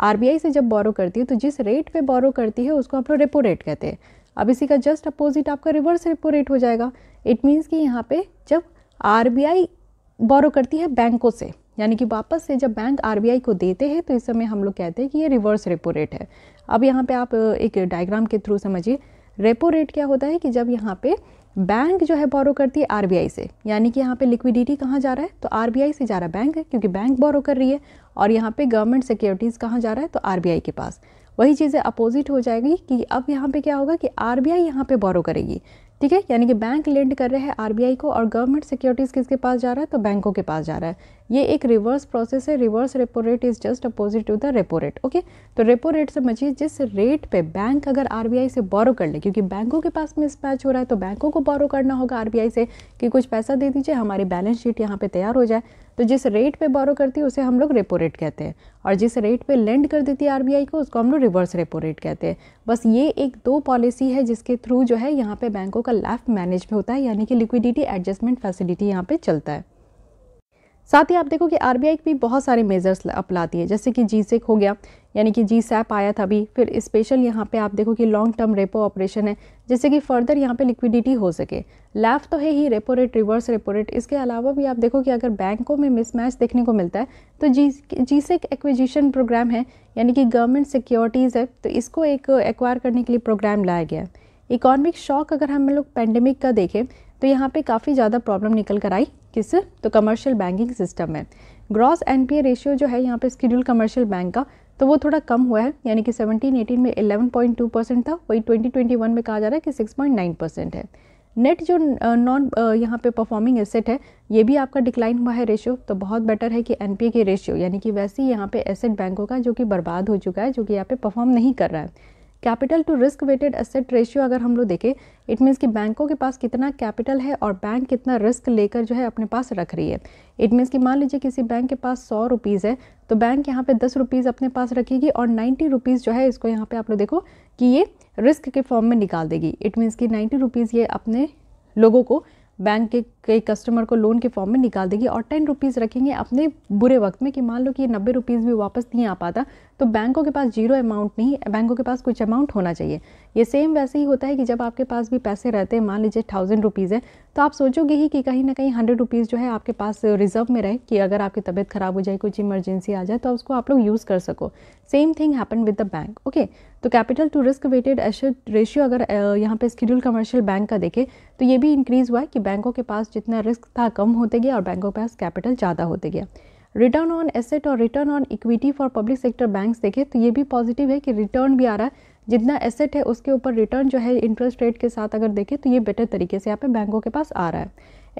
A: आर से जब बोरो करती है तो जिस रेट पे बोरो करती है उसको आप लोग रेपो रेट कहते हैं अब इसी का जस्ट अपोजिट आपका रिवर्स रेपो रेट हो जाएगा इट मीन्स कि यहाँ पे जब आर बोरो करती है बैंकों से यानी कि वापस से जब बैंक आर को देते हैं तो इस समय हम लोग कहते हैं कि ये रिवर्स रेपो रेट है अब यहाँ पे आप एक डायग्राम के थ्रू समझिए रेपो रेट क्या होता है कि जब यहाँ पे बैंक जो है बोरो करती है आर से यानी कि यहाँ पे लिक्विडिटी कहाँ जा रहा है तो आर से जा रहा है बैंक क्योंकि बैंक बोरो कर रही है और यहाँ पे गवर्नमेंट सिक्योरिटीज़ कहाँ जा रहा है तो आरबीआई के पास वही चीज़ें अपोजिट हो जाएगी कि अब यहाँ पे क्या होगा कि आर बी आई यहाँ पर बोरो करेगी ठीक है यानी कि बैंक लेंड कर रहे हैं आर को और गवर्नमेंट सिक्योरिटीज़ किसके पास जा रहा है तो बैंकों के पास जा रहा है ये एक रिवर्स प्रोसेस है reverse repo rate is just opposite to the repo rate okay तो रेपो रेट समझिए जिस रेट पे बैंक अगर आरबीआई से बोरो कर ले क्योंकि बैंकों के पास मिसमैच हो रहा है तो बैंकों को बोरो करना होगा आरबीआई से कि कुछ पैसा दे दीजिए हमारी बैलेंस शीट यहाँ पे तैयार हो जाए तो जिस रेट पे बोरो करती है उसे हम लोग रेपो रेट कहते हैं और जिस रेट पे लेंड कर देती है आरबीआई को उसको हम लोग रिवर्स रेपो रेट कहते हैं बस ये एक दो पॉलिसी है जिसके थ्रू जो है यहाँ पे बैंकों का लाइफ मैनेज होता है यानी कि लिक्विडिटी एडजस्टमेंट फैसिलिटी यहाँ पे चलता है साथ ही आप देखो कि आर भी बहुत सारे मेजर्स अपलाती है जैसे कि जी हो गया यानी कि जी सैप आया था अभी फिर स्पेशल यहाँ पे आप देखो कि लॉन्ग टर्म रेपो ऑपरेशन है जैसे कि फर्दर यहाँ पे लिक्विडिटी हो सके लैफ तो है ही repo rate reverse repo rate इसके अलावा भी आप देखो कि अगर बैंकों में मिसमैच देखने को मिलता है तो जी जी एक्विजिशन प्रोग्राम है यानी कि गवर्नमेंट सिक्योरिटीज़ है तो इसको एक एक्वायर करने के लिए प्रोग्राम लाया गया है शॉक अगर हम लोग पेंडेमिक का देखें तो यहाँ पे काफ़ी ज़्यादा प्रॉब्लम निकल कर आई किस तो कमर्शियल बैंकिंग सिस्टम में ग्रॉस एन रेशियो जो है यहाँ पे स्कीड्यूल कमर्शियल बैंक का तो वो थोड़ा कम हुआ है यानी कि 17 18 में 11.2 परसेंट था वही 2021 में कहा जा रहा है कि 6.9 परसेंट है नेट जो नॉन यहाँ पे परफॉर्मिंग एसेट है ये भी आपका डिक्लाइन हुआ है रेशियो तो बहुत बेटर है कि एन के रेशियो यानी कि वैसे ही यहाँ पे एसेट बैंकों का जो कि बर्बाद हो चुका है जो कि यहाँ पे परफॉर्म नहीं कर रहा है capital to risk weighted asset ratio अगर हम लोग देखें इट मीन्स कि बैंकों के पास कितना कैपिटल है और बैंक कितना रिस्क लेकर जो है अपने पास रख रही है इट मीन्स कि मान लीजिए किसी बैंक के पास सौ रुपीज़ है तो बैंक यहाँ पे दस रुपीज़ अपने पास रखेगी और नाइन्टी रुपीज़ जो है इसको यहाँ पे आप लोग देखो कि ये रिस्क के फॉर्म में निकाल देगी इट मीन्स कि नाइन्टी रुपीज़ ये अपने लोगों को बैंक के कई कस्टमर को लोन के फॉर्म में निकाल देगी और टेन रुपीज़ रखेंगे अपने बुरे वक्त में कि मान लो कि ये नब्बे रुपीज़ भी वापस नहीं आ पाता तो बैंकों के पास जीरो अमाउंट नहीं बैंकों के पास कुछ अमाउंट होना चाहिए ये सेम वैसे ही होता है कि जब आपके पास भी पैसे रहते हैं मान लीजिए थाउजेंड रुपीज़ है तो आप सोचोगे ही कि कहीं ना कहीं हंड्रेड रुपीज़ जो है आपके पास रिजर्व में रहे कि अगर आपकी तबीयत ख़राब हो जाए कुछ इमरजेंसी आ जाए तो उसको आप लोग यूज़ कर सको same thing happen with the bank okay तो capital to risk weighted asset ratio अगर यहाँ पे स्केड्यूल कमर्शियल बैंक का देखें तो ये भी इंक्रीज़ हुआ है कि बैंकों के पास जितना रिस्क था कम होते गया और बैंकों के पास कैपिटल ज़्यादा होते गया रिटर्न ऑन एसेट और return on equity for public sector banks देखें तो ये भी पॉजिटिव है कि रिटर्न भी आ रहा है जितना एसेट है उसके ऊपर रिटर्न जो है इंटरेस्ट रेट के साथ अगर देखें तो ये बेटर तरीके से यहाँ पे बैंकों के पास आ रहा है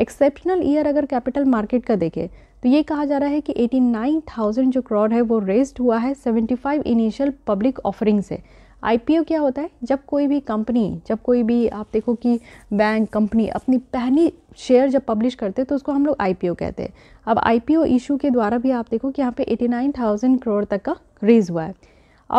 A: एक्सेप्शनल ईयर अगर कैपिटल मार्केट का देखें तो ये कहा जा रहा है कि एटी जो क्रॉड है वो रेस्ड हुआ है सेवेंटी इनिशियल पब्लिक ऑफरिंग से आई क्या होता है जब कोई भी कंपनी जब कोई भी आप देखो कि बैंक कंपनी अपनी पहली शेयर जब पब्लिश करते हैं तो उसको हम लोग आई कहते हैं अब आई इशू के द्वारा भी आप देखो कि यहाँ पे 89,000 करोड़ तक का रेज हुआ है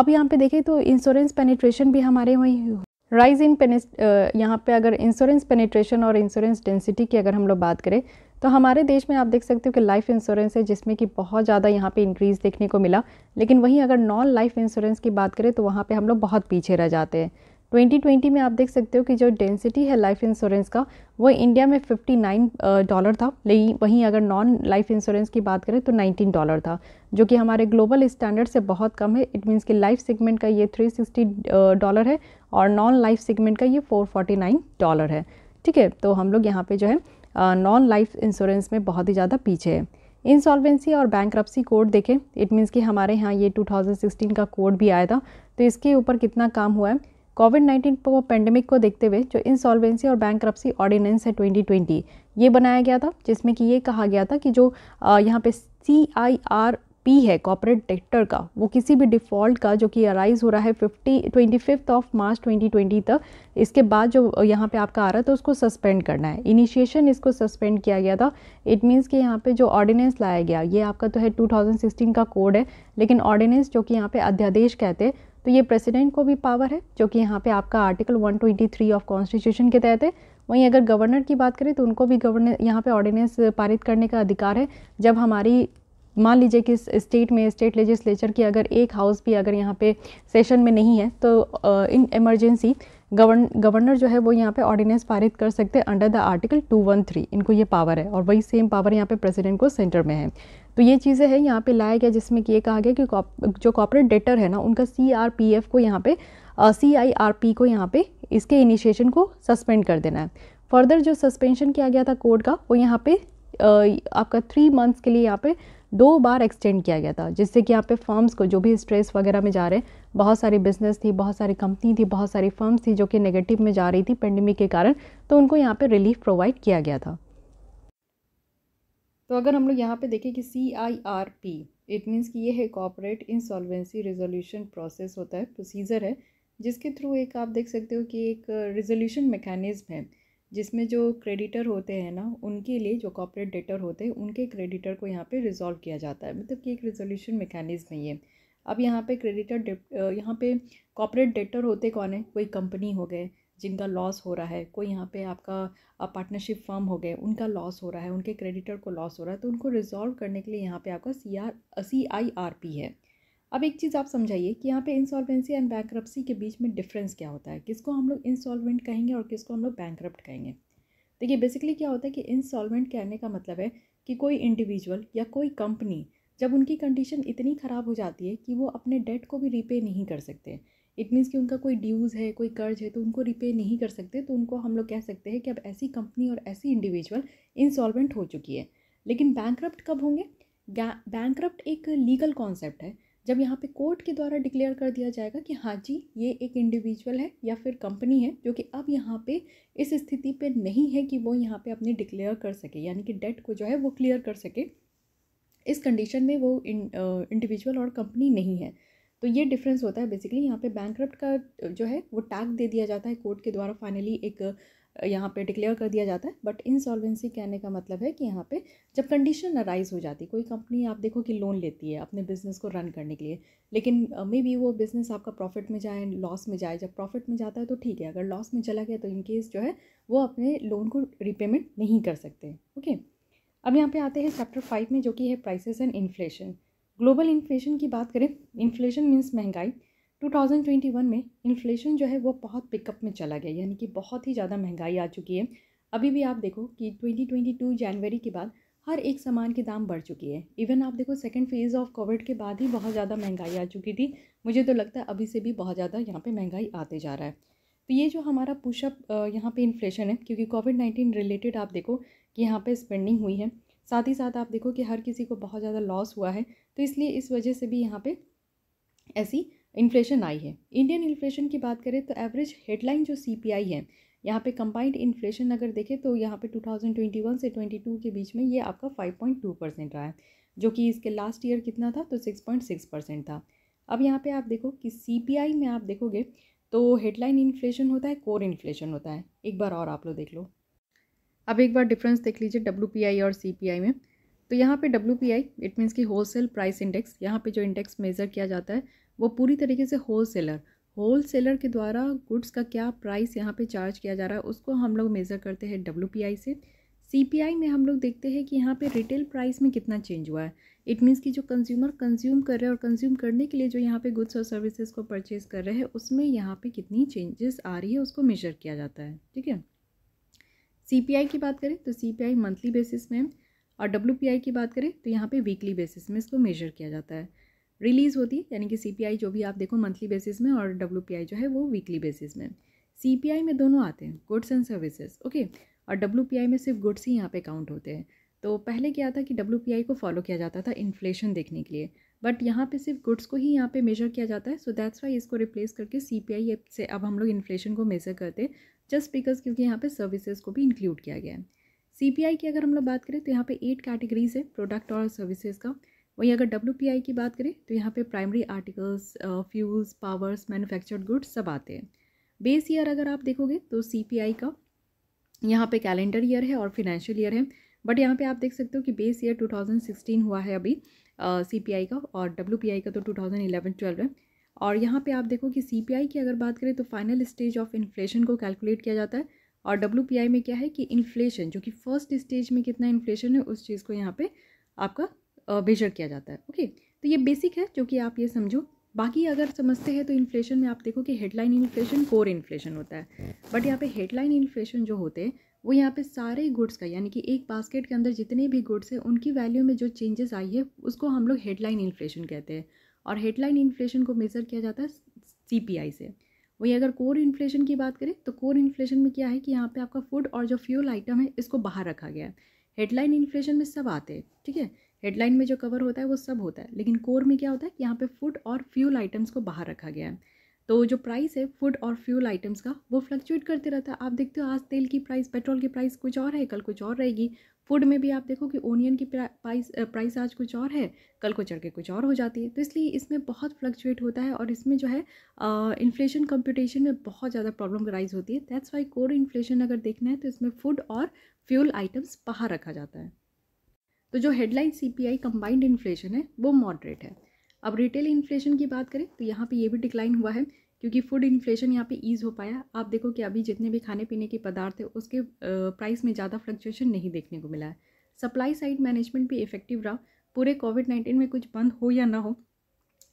A: अब यहाँ पे देखें तो इंश्योरेंस पेनिट्रेशन भी हमारे वहीं राइज इन uh, यहाँ पे अगर इंश्योरेंस पेनिट्रेशन और इंश्योरेंस डेंसिटी की अगर हम लोग बात करें तो हमारे देश में आप देख सकते हो कि लाइफ इंश्योरेंस है जिसमें कि बहुत ज़्यादा यहाँ पे इंक्रीज़ देखने को मिला लेकिन वहीं अगर नॉन लाइफ इंश्योरेंस की बात करें तो वहाँ पे हम लोग बहुत पीछे रह जाते हैं 2020 में आप देख सकते हो कि जो डेंसिटी है लाइफ इंश्योरेंस का वो इंडिया में 59 डॉलर था लेकिन वहीं अगर नॉन लाइफ इंश्योरेंस की बात करें तो 19 डॉलर था जो कि हमारे ग्लोबल स्टैंडर्ड से बहुत कम है इट मीन्स कि लाइफ सेगमेंट का ये 360 डॉलर है और नॉन लाइफ सेगमेंट का ये 449 डॉलर है ठीक है तो हम लोग यहाँ पर जो है नॉन लाइफ इंश्योरेंस में बहुत ही ज़्यादा पीछे है इंसॉल्वेंसी और बैंक्रप्सी कोड देखें इट मीन्स कि हमारे यहाँ ये टू का कोड भी आया था तो इसके ऊपर कितना काम हुआ है कोविड 19 पेंडेमिक को देखते हुए जो इंसॉल्वेंसी और बैंक ऑर्डिनेंस है 2020 ये बनाया गया था जिसमें कि ये कहा गया था कि जो यहाँ पे सी आई आर पी है कॉपरेट डेक्टर का वो किसी भी डिफ़ॉल्ट का जो कि अराइज़ हो रहा है fifty twenty fifth of March 2020 तक इसके बाद जो यहाँ पे आपका आ रहा है तो उसको सस्पेंड करना है इनिशिएशन इसको सस्पेंड किया गया था इट मीन्स कि यहाँ पे जो ऑर्डिनेंस लाया गया ये आपका तो है 2016 का कोड है लेकिन ऑर्डिनेंस जो कि यहाँ पे अध्यादेश कहते हैं तो ये प्रेसिडेंट को भी पावर है जो कि यहाँ पे आपका आर्टिकल 123 ऑफ कॉन्स्टिट्यूशन के तहत है वहीं अगर गवर्नर की बात करें तो उनको भी गवर्नर यहाँ पे ऑर्डिनेंस पारित करने का अधिकार है जब हमारी मान लीजिए कि स्टेट में स्टेट लेजिस्लेचर की अगर एक हाउस भी अगर यहाँ पे सेशन में नहीं है तो इन इमरजेंसी गवर्नर जो है वो यहाँ पे ऑर्डिनेंस पारित कर सकते हैं अंडर द आर्टिकल 213 इनको ये पावर है और वही सेम पावर यहाँ पे प्रेसिडेंट को सेंटर में है तो ये चीज़ें हैं यहाँ पे लाया गया जिसमें कि ये कहा गया कि जो कॉपरेट डेटर है ना उनका सी आर पी एफ को यहाँ पे सी आई आर पी को यहाँ पे इसके इनिशिएशन को सस्पेंड कर देना है फर्दर जो सस्पेंशन किया गया था कोर्ट का वो यहाँ पे आपका थ्री मंथ्स के लिए यहाँ पे दो बार एक्सटेंड किया गया था जिससे कि यहाँ पे फर्म्स को जो भी स्ट्रेस वगैरह में जा रहे हैं बहुत सारी बिजनेस थी बहुत सारी कंपनी थी बहुत सारी फर्म्स थी जो कि नेगेटिव में जा रही थी पेंडेमिक के कारण तो उनको यहाँ पर रिलीफ प्रोवाइड किया गया था तो अगर हम लोग यहाँ पे देखें कि C I R P it means कि ये है कॉपरेट इंसॉल्वेंसी रिजोल्यूशन प्रोसेस होता है प्रोसीजर है जिसके थ्रू एक आप देख सकते हो कि एक रिजोल्यूशन मैकेनिज़्म है जिसमें जो क्रेडिटर होते हैं ना उनके लिए जो कॉपरेट डेटर होते हैं उनके क्रेडिटर को यहाँ पे रिजॉल्व किया जाता है मतलब कि एक रिजोल्यूशन मेकानिज़्म है है अब यहाँ पे क्रेडिटर यहाँ पे कॉपरेट डेटर होते कौन है कोई कंपनी हो गए जिनका लॉस हो रहा है कोई यहाँ पे आपका पार्टनरशिप फर्म हो गए उनका लॉस हो रहा है उनके क्रेडिटर को लॉस हो रहा है तो उनको रिजॉल्व करने के लिए यहाँ पे आपका C R C I R P है अब एक चीज़ आप समझाइए कि यहाँ पे इंसॉल्वेंसी एंड बैंक्रप्सी के बीच में डिफरेंस क्या होता है किसको हम लोग इंसॉल्वेंट कहेंगे और किसको हम लोग बैंक्रप्ट कहेंगे देखिए बेसिकली क्या होता है कि इंसॉल्वेंट कहने का मतलब है कि कोई इंडिविजुअल या कोई कंपनी जब उनकी कंडीशन इतनी ख़राब हो जाती है कि वो अपने डेट को भी रिपे नहीं कर सकते इट मीन्स कि उनका कोई ड्यूज़ है कोई कर्ज है तो उनको रिपे नहीं कर सकते तो उनको हम लोग कह सकते हैं कि अब ऐसी कंपनी और ऐसी इंडिविजुअल इंसॉल्वेंट हो चुकी है लेकिन बैंक्रप्ट कब होंगे बैंक्रप्ट एक लीगल कॉन्सेप्ट है जब यहाँ पे कोर्ट के द्वारा डिक्लेयर कर दिया जाएगा कि हाँ जी ये एक इंडिविजुअल है या फिर कंपनी है जो कि अब यहाँ पे इस स्थिति पे नहीं है कि वो यहाँ पे अपने डिक्लेयर कर सके यानी कि डेट को जो है वो क्लियर कर सके इस कंडीशन में वो इंडिविजुअल और कंपनी नहीं है तो ये डिफरेंस होता है बेसिकली यहाँ पे बैंक का जो है वो टैग दे दिया जाता है कोर्ट के द्वारा फाइनली एक यहाँ पे डिक्लेयर कर दिया जाता है बट इंसॉल्वेंसी कहने का मतलब है कि यहाँ पे जब कंडीशन अराइज हो जाती है कोई कंपनी आप देखो कि लोन लेती है अपने बिज़नेस को रन करने के लिए लेकिन मे uh, बी वो बिज़नेस आपका प्रॉफिट में जाए लॉस में जाए जब प्रॉफिट में जाता है तो ठीक है अगर लॉस में चला गया तो इनकेस जो है वो अपने लोन को रिपेमेंट नहीं कर सकते ओके अब यहाँ पर आते हैं चैप्टर फाइव में जो कि है prices and inflation global inflation की बात करें इन्फ्लेशन मीन्स महंगाई 2021 में इन्फ्लेशन जो है वो बहुत पिकअप में चला गया यानी कि बहुत ही ज़्यादा महंगाई आ चुकी है अभी भी आप देखो कि 2022 जनवरी के बाद हर एक सामान के दाम बढ़ चुकी है इवन आप देखो सेकेंड फेज़ ऑफ कोविड के बाद ही बहुत ज़्यादा महंगाई आ चुकी थी मुझे तो लगता है अभी से भी बहुत ज़्यादा यहाँ पर महंगाई आते जा रहा है तो ये जो हमारा पुशअप यहाँ पे इन्फ्लेशन है क्योंकि कोविड नाइन्टीन रिलेटेड आप देखो कि यहाँ पे स्पेंडिंग हुई है साथ ही साथ आप देखो कि हर किसी को बहुत ज़्यादा लॉस हुआ है तो इसलिए इस वजह से भी यहाँ पर ऐसी इन्फ्लेशन आई है इंडियन इन्फ्लेशन की बात करें तो एवरेज हेडलाइन जो सी है यहाँ पे कंबाइंड इन्फ्लेशन अगर देखें तो यहाँ पे 2021 से 22 के बीच में ये आपका 5.2 परसेंट रहा है जो कि इसके लास्ट ईयर कितना था तो 6.6 परसेंट था अब यहाँ पे आप देखो कि सी में आप देखोगे तो हेडलाइन इन्फ्लेशन होता है कोर इन्फ्लेशन होता है एक बार और आप लोग देख लो अब एक बार डिफ्रेंस देख लीजिए डब्ल्यू और सी में तो यहाँ पे डब्ल्यू इट मीन्स कि होलसेल प्राइस इंडेक्स यहाँ पे जो इंडेक्स मेज़र किया जाता है वो पूरी तरीके से होल सेलर होल सेलर के द्वारा गुड्स का क्या प्राइस यहाँ पे चार्ज किया जा रहा है उसको हम लोग मेज़र करते हैं डब्ल्यू से सी में हम लोग देखते हैं कि यहाँ पे रिटेल प्राइस में कितना चेंज हुआ है इट मीन्स कि जो कंज्यूमर कंज्यूम कर रहे हैं और कंज्यूम करने के लिए जो यहाँ पे गुड्स और सर्विसेज को परचेज़ कर रहे हैं उसमें यहाँ पे कितनी चेंजेस आ रही है उसको मेजर किया जाता है ठीक है सी की बात करें तो सी मंथली बेसिस में और डब्ल्यू की बात करें तो यहाँ पर वीकली बेसिस में इसको मेजर किया जाता है रिलीज़ होती है यानी कि सी जो भी आप देखो मंथली बेसिस में और डब्ल्यू जो है वो वीकली बेसिस में सी में दोनों आते हैं गुड्स एंड सर्विसेज ओके और डब्ल्यू में सिर्फ गुड्स ही यहाँ पे काउंट होते हैं तो पहले क्या था कि डब्ल्यू को फॉलो किया जाता था इन्फ्लेशन देखने के लिए बट यहाँ पे सिर्फ गुड्स को ही यहाँ पे मेजर किया जाता है सो दैट्स वाई इसको रिप्लेस करके सी से अब हम लोग इन्फ्लेशन को मेजर करते जस्ट बिकॉज क्योंकि यहाँ पे सर्विसेज को भी इंक्लूड किया गया है सी की अगर हम लोग बात करें तो यहाँ पे एट कैटेगरीज है प्रोडक्ट और सर्विसेज का वहीं अगर डब्ल्यू की बात करें तो यहाँ पे primary articles fuels powers manufactured goods सब आते हैं बेस ईयर अगर आप देखोगे तो सी का यहाँ पे कैलेंडर ईयर है और फिनेंशियल ईयर है बट यहाँ पे आप देख सकते हो कि बेस ईयर 2016 हुआ है अभी सी uh, का और डब्ल्यू का तो 2011-12 है और यहाँ पे आप देखो कि सी की अगर बात करें तो फाइनल स्टेज ऑफ इन्फ्लेशन को कैलकुलेट किया जाता है और डब्ल्यू में क्या है कि इन्फ्लेशन जो कि फर्स्ट स्टेज में कितना इन्फ्लेशन है उस चीज़ को यहाँ पर आपका मेजर किया जाता है ओके तो ये बेसिक है जो कि आप ये समझो बाकी अगर समझते हैं तो इन्फ्लेशन में आप देखो कि हेडलाइन इन्फ्लेशन कोर इन्फ्लेशन होता है बट यहाँ पे हेडलाइन इन्फ्लेशन जो होते हैं वो यहाँ पे सारे गुड्स का यानी कि एक बास्केट के अंदर जितने भी गुड्स हैं उनकी वैल्यू में जो चेंजेस आई है उसको हम लोग हेडलाइन इन्फ्लेशन कहते हैं और हेडलाइन इन्फ्लेशन को मेज़र किया जाता है सी से वहीं अगर कोर इन्फ्लेशन की बात करें तो कोर इन्फ्लेशन में क्या है कि यहाँ पर आपका फूड और जो फ्यूल आइटम है इसको बाहर रखा गया है हेडलाइन इन्फ्लेशन में सब आते हैं ठीक है हेडलाइन में जो कवर होता है वो सब होता है लेकिन कोर में क्या होता है कि यहाँ पे फूड और फ्यूल आइटम्स को बाहर रखा गया है तो जो प्राइस है फूड और फ्यूल आइटम्स का वो फ्लक्चुएट करते रहता है आप देखते हो आज तेल की प्राइस पेट्रोल की प्राइस कुछ और है कल कुछ और रहेगी फूड में भी आप देखो कि ओनियन की प्राइस प्राइस आज कुछ और है कल को चढ़ के कुछ और हो जाती है तो इसलिए इसमें बहुत फ्लक्चुएट होता है और इसमें जो है इन्फ्लेशन कंप्यूटेशन में बहुत ज़्यादा प्रॉब्लम राइज होती है दैट्स वाई कोर इन्फ्लेशन अगर देखना है तो इसमें फूड और फ्यूल आइटम्स बाहर रखा जाता है तो जो हेडलाइन सीपीआई कंबाइंड इन्फ्लेशन है वो मॉडरेट है अब रिटेल इन्फ्लेशन की बात करें तो यहाँ पे ये भी डिक्लाइन हुआ है क्योंकि फूड इन्फ्लेशन यहाँ पे ईज़ हो पाया आप देखो कि अभी जितने भी खाने पीने के पदार्थ है उसके प्राइस में ज़्यादा फ्लक्चुएशन नहीं देखने को मिला है सप्लाई साइड मैनेजमेंट भी इफेक्टिव रहा पूरे कोविड नाइन्टीन में कुछ बंद हो या ना हो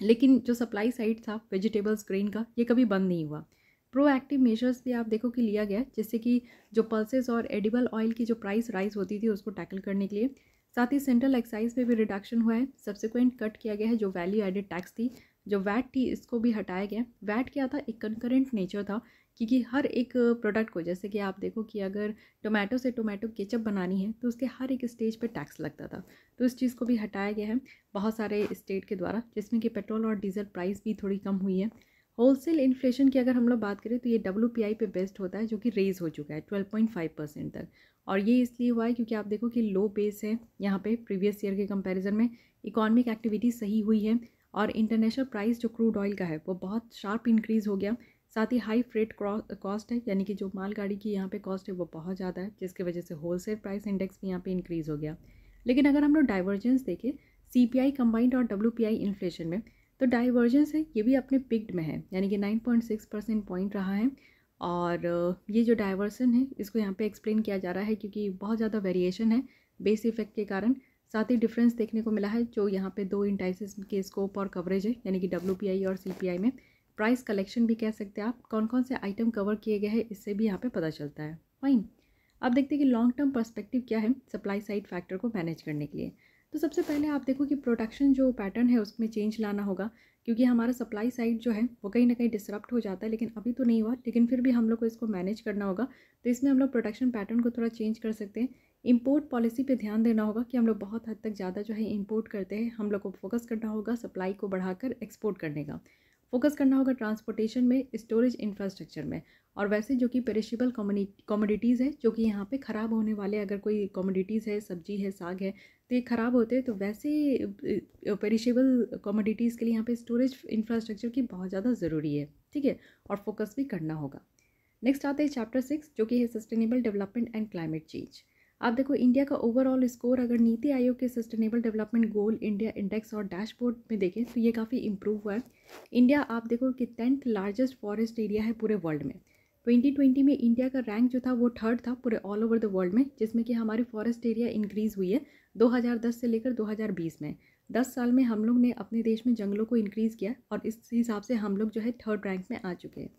A: लेकिन जो सप्लाई साइड था वेजिटेबल्स ग्रेन का ये कभी बंद नहीं हुआ प्रोएक्टिव मेजर्स भी आप देखो कि लिया गया जिससे कि जो पल्सेस और एडिबल ऑयल की जो प्राइस राइज होती थी उसको टैकल करने के लिए साथ ही सेंट्रल एक्साइज में भी रिडक्शन हुआ है सब्सिक्वेंट कट किया गया है जो वैल्यू एडेड टैक्स थी जो वैट थी इसको भी हटाया गया वैट क्या था एक कंकरेंट नेचर था क्योंकि हर एक प्रोडक्ट को जैसे कि आप देखो कि अगर टोमेटो से टोमेटो केचप बनानी है तो उसके हर एक स्टेज पे टैक्स लगता था तो इस चीज़ को भी हटाया गया है बहुत सारे स्टेट के द्वारा जिसमें कि पेट्रोल और डीजल प्राइस भी थोड़ी कम हुई है होलसेल इन्फ्लेशन की अगर हम लोग बात करें तो ये डब्ल्यू पे बेस्ट होता है जो कि रेज़ हो चुका है ट्वेल्व पॉइंट फाइव परसेंट तक और ये इसलिए हुआ है क्योंकि आप देखो कि लो बेस है यहाँ पे प्रीवियस ईयर के कंपैरिजन में इकोनॉमिक एक्टिविटी सही हुई है और इंटरनेशनल प्राइस जो क्रूड ऑयल का है वो बहुत शार्प इंक्रीज़ हो गया साथ ही हाई फ्रेट कॉस्ट है यानी कि जो मालगाड़ी की यहाँ पर कॉस्ट है वो बहुत ज़्यादा है जिसकी वजह से होलसेल प्राइस इंडेक्स भी यहाँ पर इंक्रीज़ हो गया लेकिन अगर हम लोग डाइवर्जेंस देखें सी पी आई कम्बाइंड और डब्ल्यू इन्फ्लेशन में तो डाइवर्जेंस है ये भी अपने पिक्ड में है यानी कि 9.6 परसेंट पॉइंट रहा है और ये जो डाइवर्सन है इसको यहाँ पे एक्सप्लेन किया जा रहा है क्योंकि बहुत ज़्यादा वेरिएशन है बेस इफेक्ट के कारण साथ ही डिफरेंस देखने को मिला है जो यहाँ पे दो इंटाइसिस के स्कोप और कवरेज है यानी कि डब्ल्यू और सी में प्राइस कलेक्शन भी कह सकते हैं आप कौन कौन से आइटम कवर किए गए हैं इससे भी यहाँ पर पता चलता है फाइन अब देखते हैं कि लॉन्ग टर्म पर्सपेक्टिव क्या है सप्लाई साइड फैक्टर को मैनेज करने के लिए तो सबसे पहले आप देखो कि प्रोडक्शन जो पैटर्न है उसमें चेंज लाना होगा क्योंकि हमारा सप्लाई साइड जो है वो कहीं ना कहीं डिसरप्ट हो जाता है लेकिन अभी तो नहीं हुआ लेकिन फिर भी हम लोग को इसको मैनेज करना होगा तो इसमें हम लोग प्रोडक्शन पैटर्न को थोड़ा चेंज कर सकते हैं इम्पोर्ट पॉलिसी पे ध्यान देना होगा कि हम लोग बहुत हद तक ज़्यादा जो है इम्पोर्ट करते हैं हम लोग को फोकस करना होगा सप्लाई को बढ़ाकर एक्सपोर्ट करने का फोकस करना होगा ट्रांसपोर्टेशन में स्टोरेज इंफ्रास्ट्रक्चर में और वैसे जो कि पेरिशेबल कॉमोडिटीज़ है जो कि यहाँ पे ख़राब होने वाले अगर कोई कॉमोडिटीज़ है सब्जी है साग है तो ये ख़राब होते हैं तो वैसे पेरिशेबल कॉमोडिटीज़ के लिए यहाँ पे स्टोरेज इंफ्रास्ट्रक्चर की बहुत ज़्यादा ज़रूरी है ठीक है और फोकस भी करना होगा नेक्स्ट आते हैं चैप्टर सिक्स जो कि है sustainable development and climate change आप देखो इंडिया का ओवरऑल स्कोर अगर नीति आयोग के sustainable development goal India index और डैशबोर्ड में देखें तो ये काफ़ी इम्प्रूव हुआ है इंडिया आप देखो कि टेंथ लार्जेस्ट फॉरेस्ट एरिया है पूरे वर्ल्ड में 2020 में इंडिया का रैंक जो था वो थर्ड था पूरे ऑल ओवर द वर्ल्ड में जिसमें कि हमारी फॉरेस्ट एरिया इंक्रीज़ हुई है 2010 से लेकर 2020 में 10 साल में हम लोग ने अपने देश में जंगलों को इंक्रीज़ किया और इस हिसाब से हम लोग जो है थर्ड रैंक में आ चुके हैं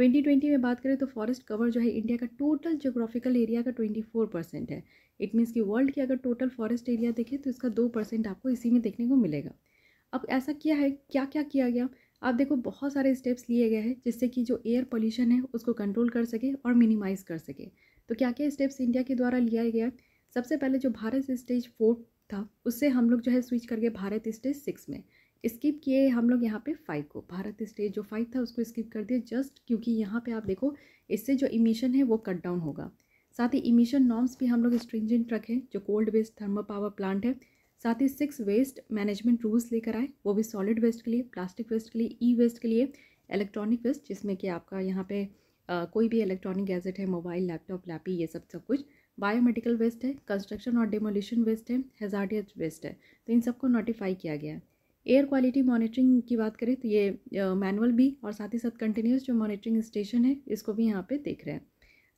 A: 2020 में बात करें तो फॉरेस्ट कवर जो है इंडिया का टोटल जोग्राफिकल एरिया का 24 परसेंट है इट मीन्स कि वर्ल्ड की अगर टोटल फॉरेस्ट एरिया देखें तो इसका दो परसेंट आपको इसी में देखने को मिलेगा अब ऐसा किया है क्या क्या किया गया आप देखो बहुत सारे स्टेप्स लिए गए हैं जिससे कि जो एयर पोल्यूशन है उसको कंट्रोल कर सके और मिनिमाइज़ कर सके तो क्या क्या स्टेप्स इंडिया के द्वारा लिया गया सबसे पहले जो भारत स्टेज फोर था उससे हम लोग जो है स्विच कर गए भारत स्टेज सिक्स में स्किप किए हम लोग यहाँ पे फाइव को भारत स्टेज जो फाइव था उसको स्किप कर दिया जस्ट क्योंकि यहाँ पे आप देखो इससे जो इमिशन है वो कट डाउन होगा साथ ही इमिशन नॉर्म्स भी हम लोग स्ट्रिंजेंट रखें जो cold waste thermal power plant है साथ ही सिक्स वेस्ट मैनेजमेंट रूल्स लेकर आए वो भी सॉलिड वेस्ट के लिए प्लास्टिक वेस्ट के लिए ई वेस्ट के लिए इलेक्ट्रॉनिक वेस्ट जिसमें कि आपका यहाँ पर कोई भी इलेक्ट्रॉनिक गैजेट है मोबाइल लैपटॉप लैपी ये सब सब कुछ बायोमेडिकल वेस्ट है कंस्ट्रक्शन और डेमोलिशन वेस्ट है हेजार्डियस वेस्ट है तो इन सबको नोटिफाई किया गया है एयर क्वालिटी मॉनिटरिंग की बात करें तो ये मैनुअल भी और साथ ही साथ कंटिन्यूस जो मॉनिटरिंग स्टेशन है इसको भी यहाँ पे देख रहे हैं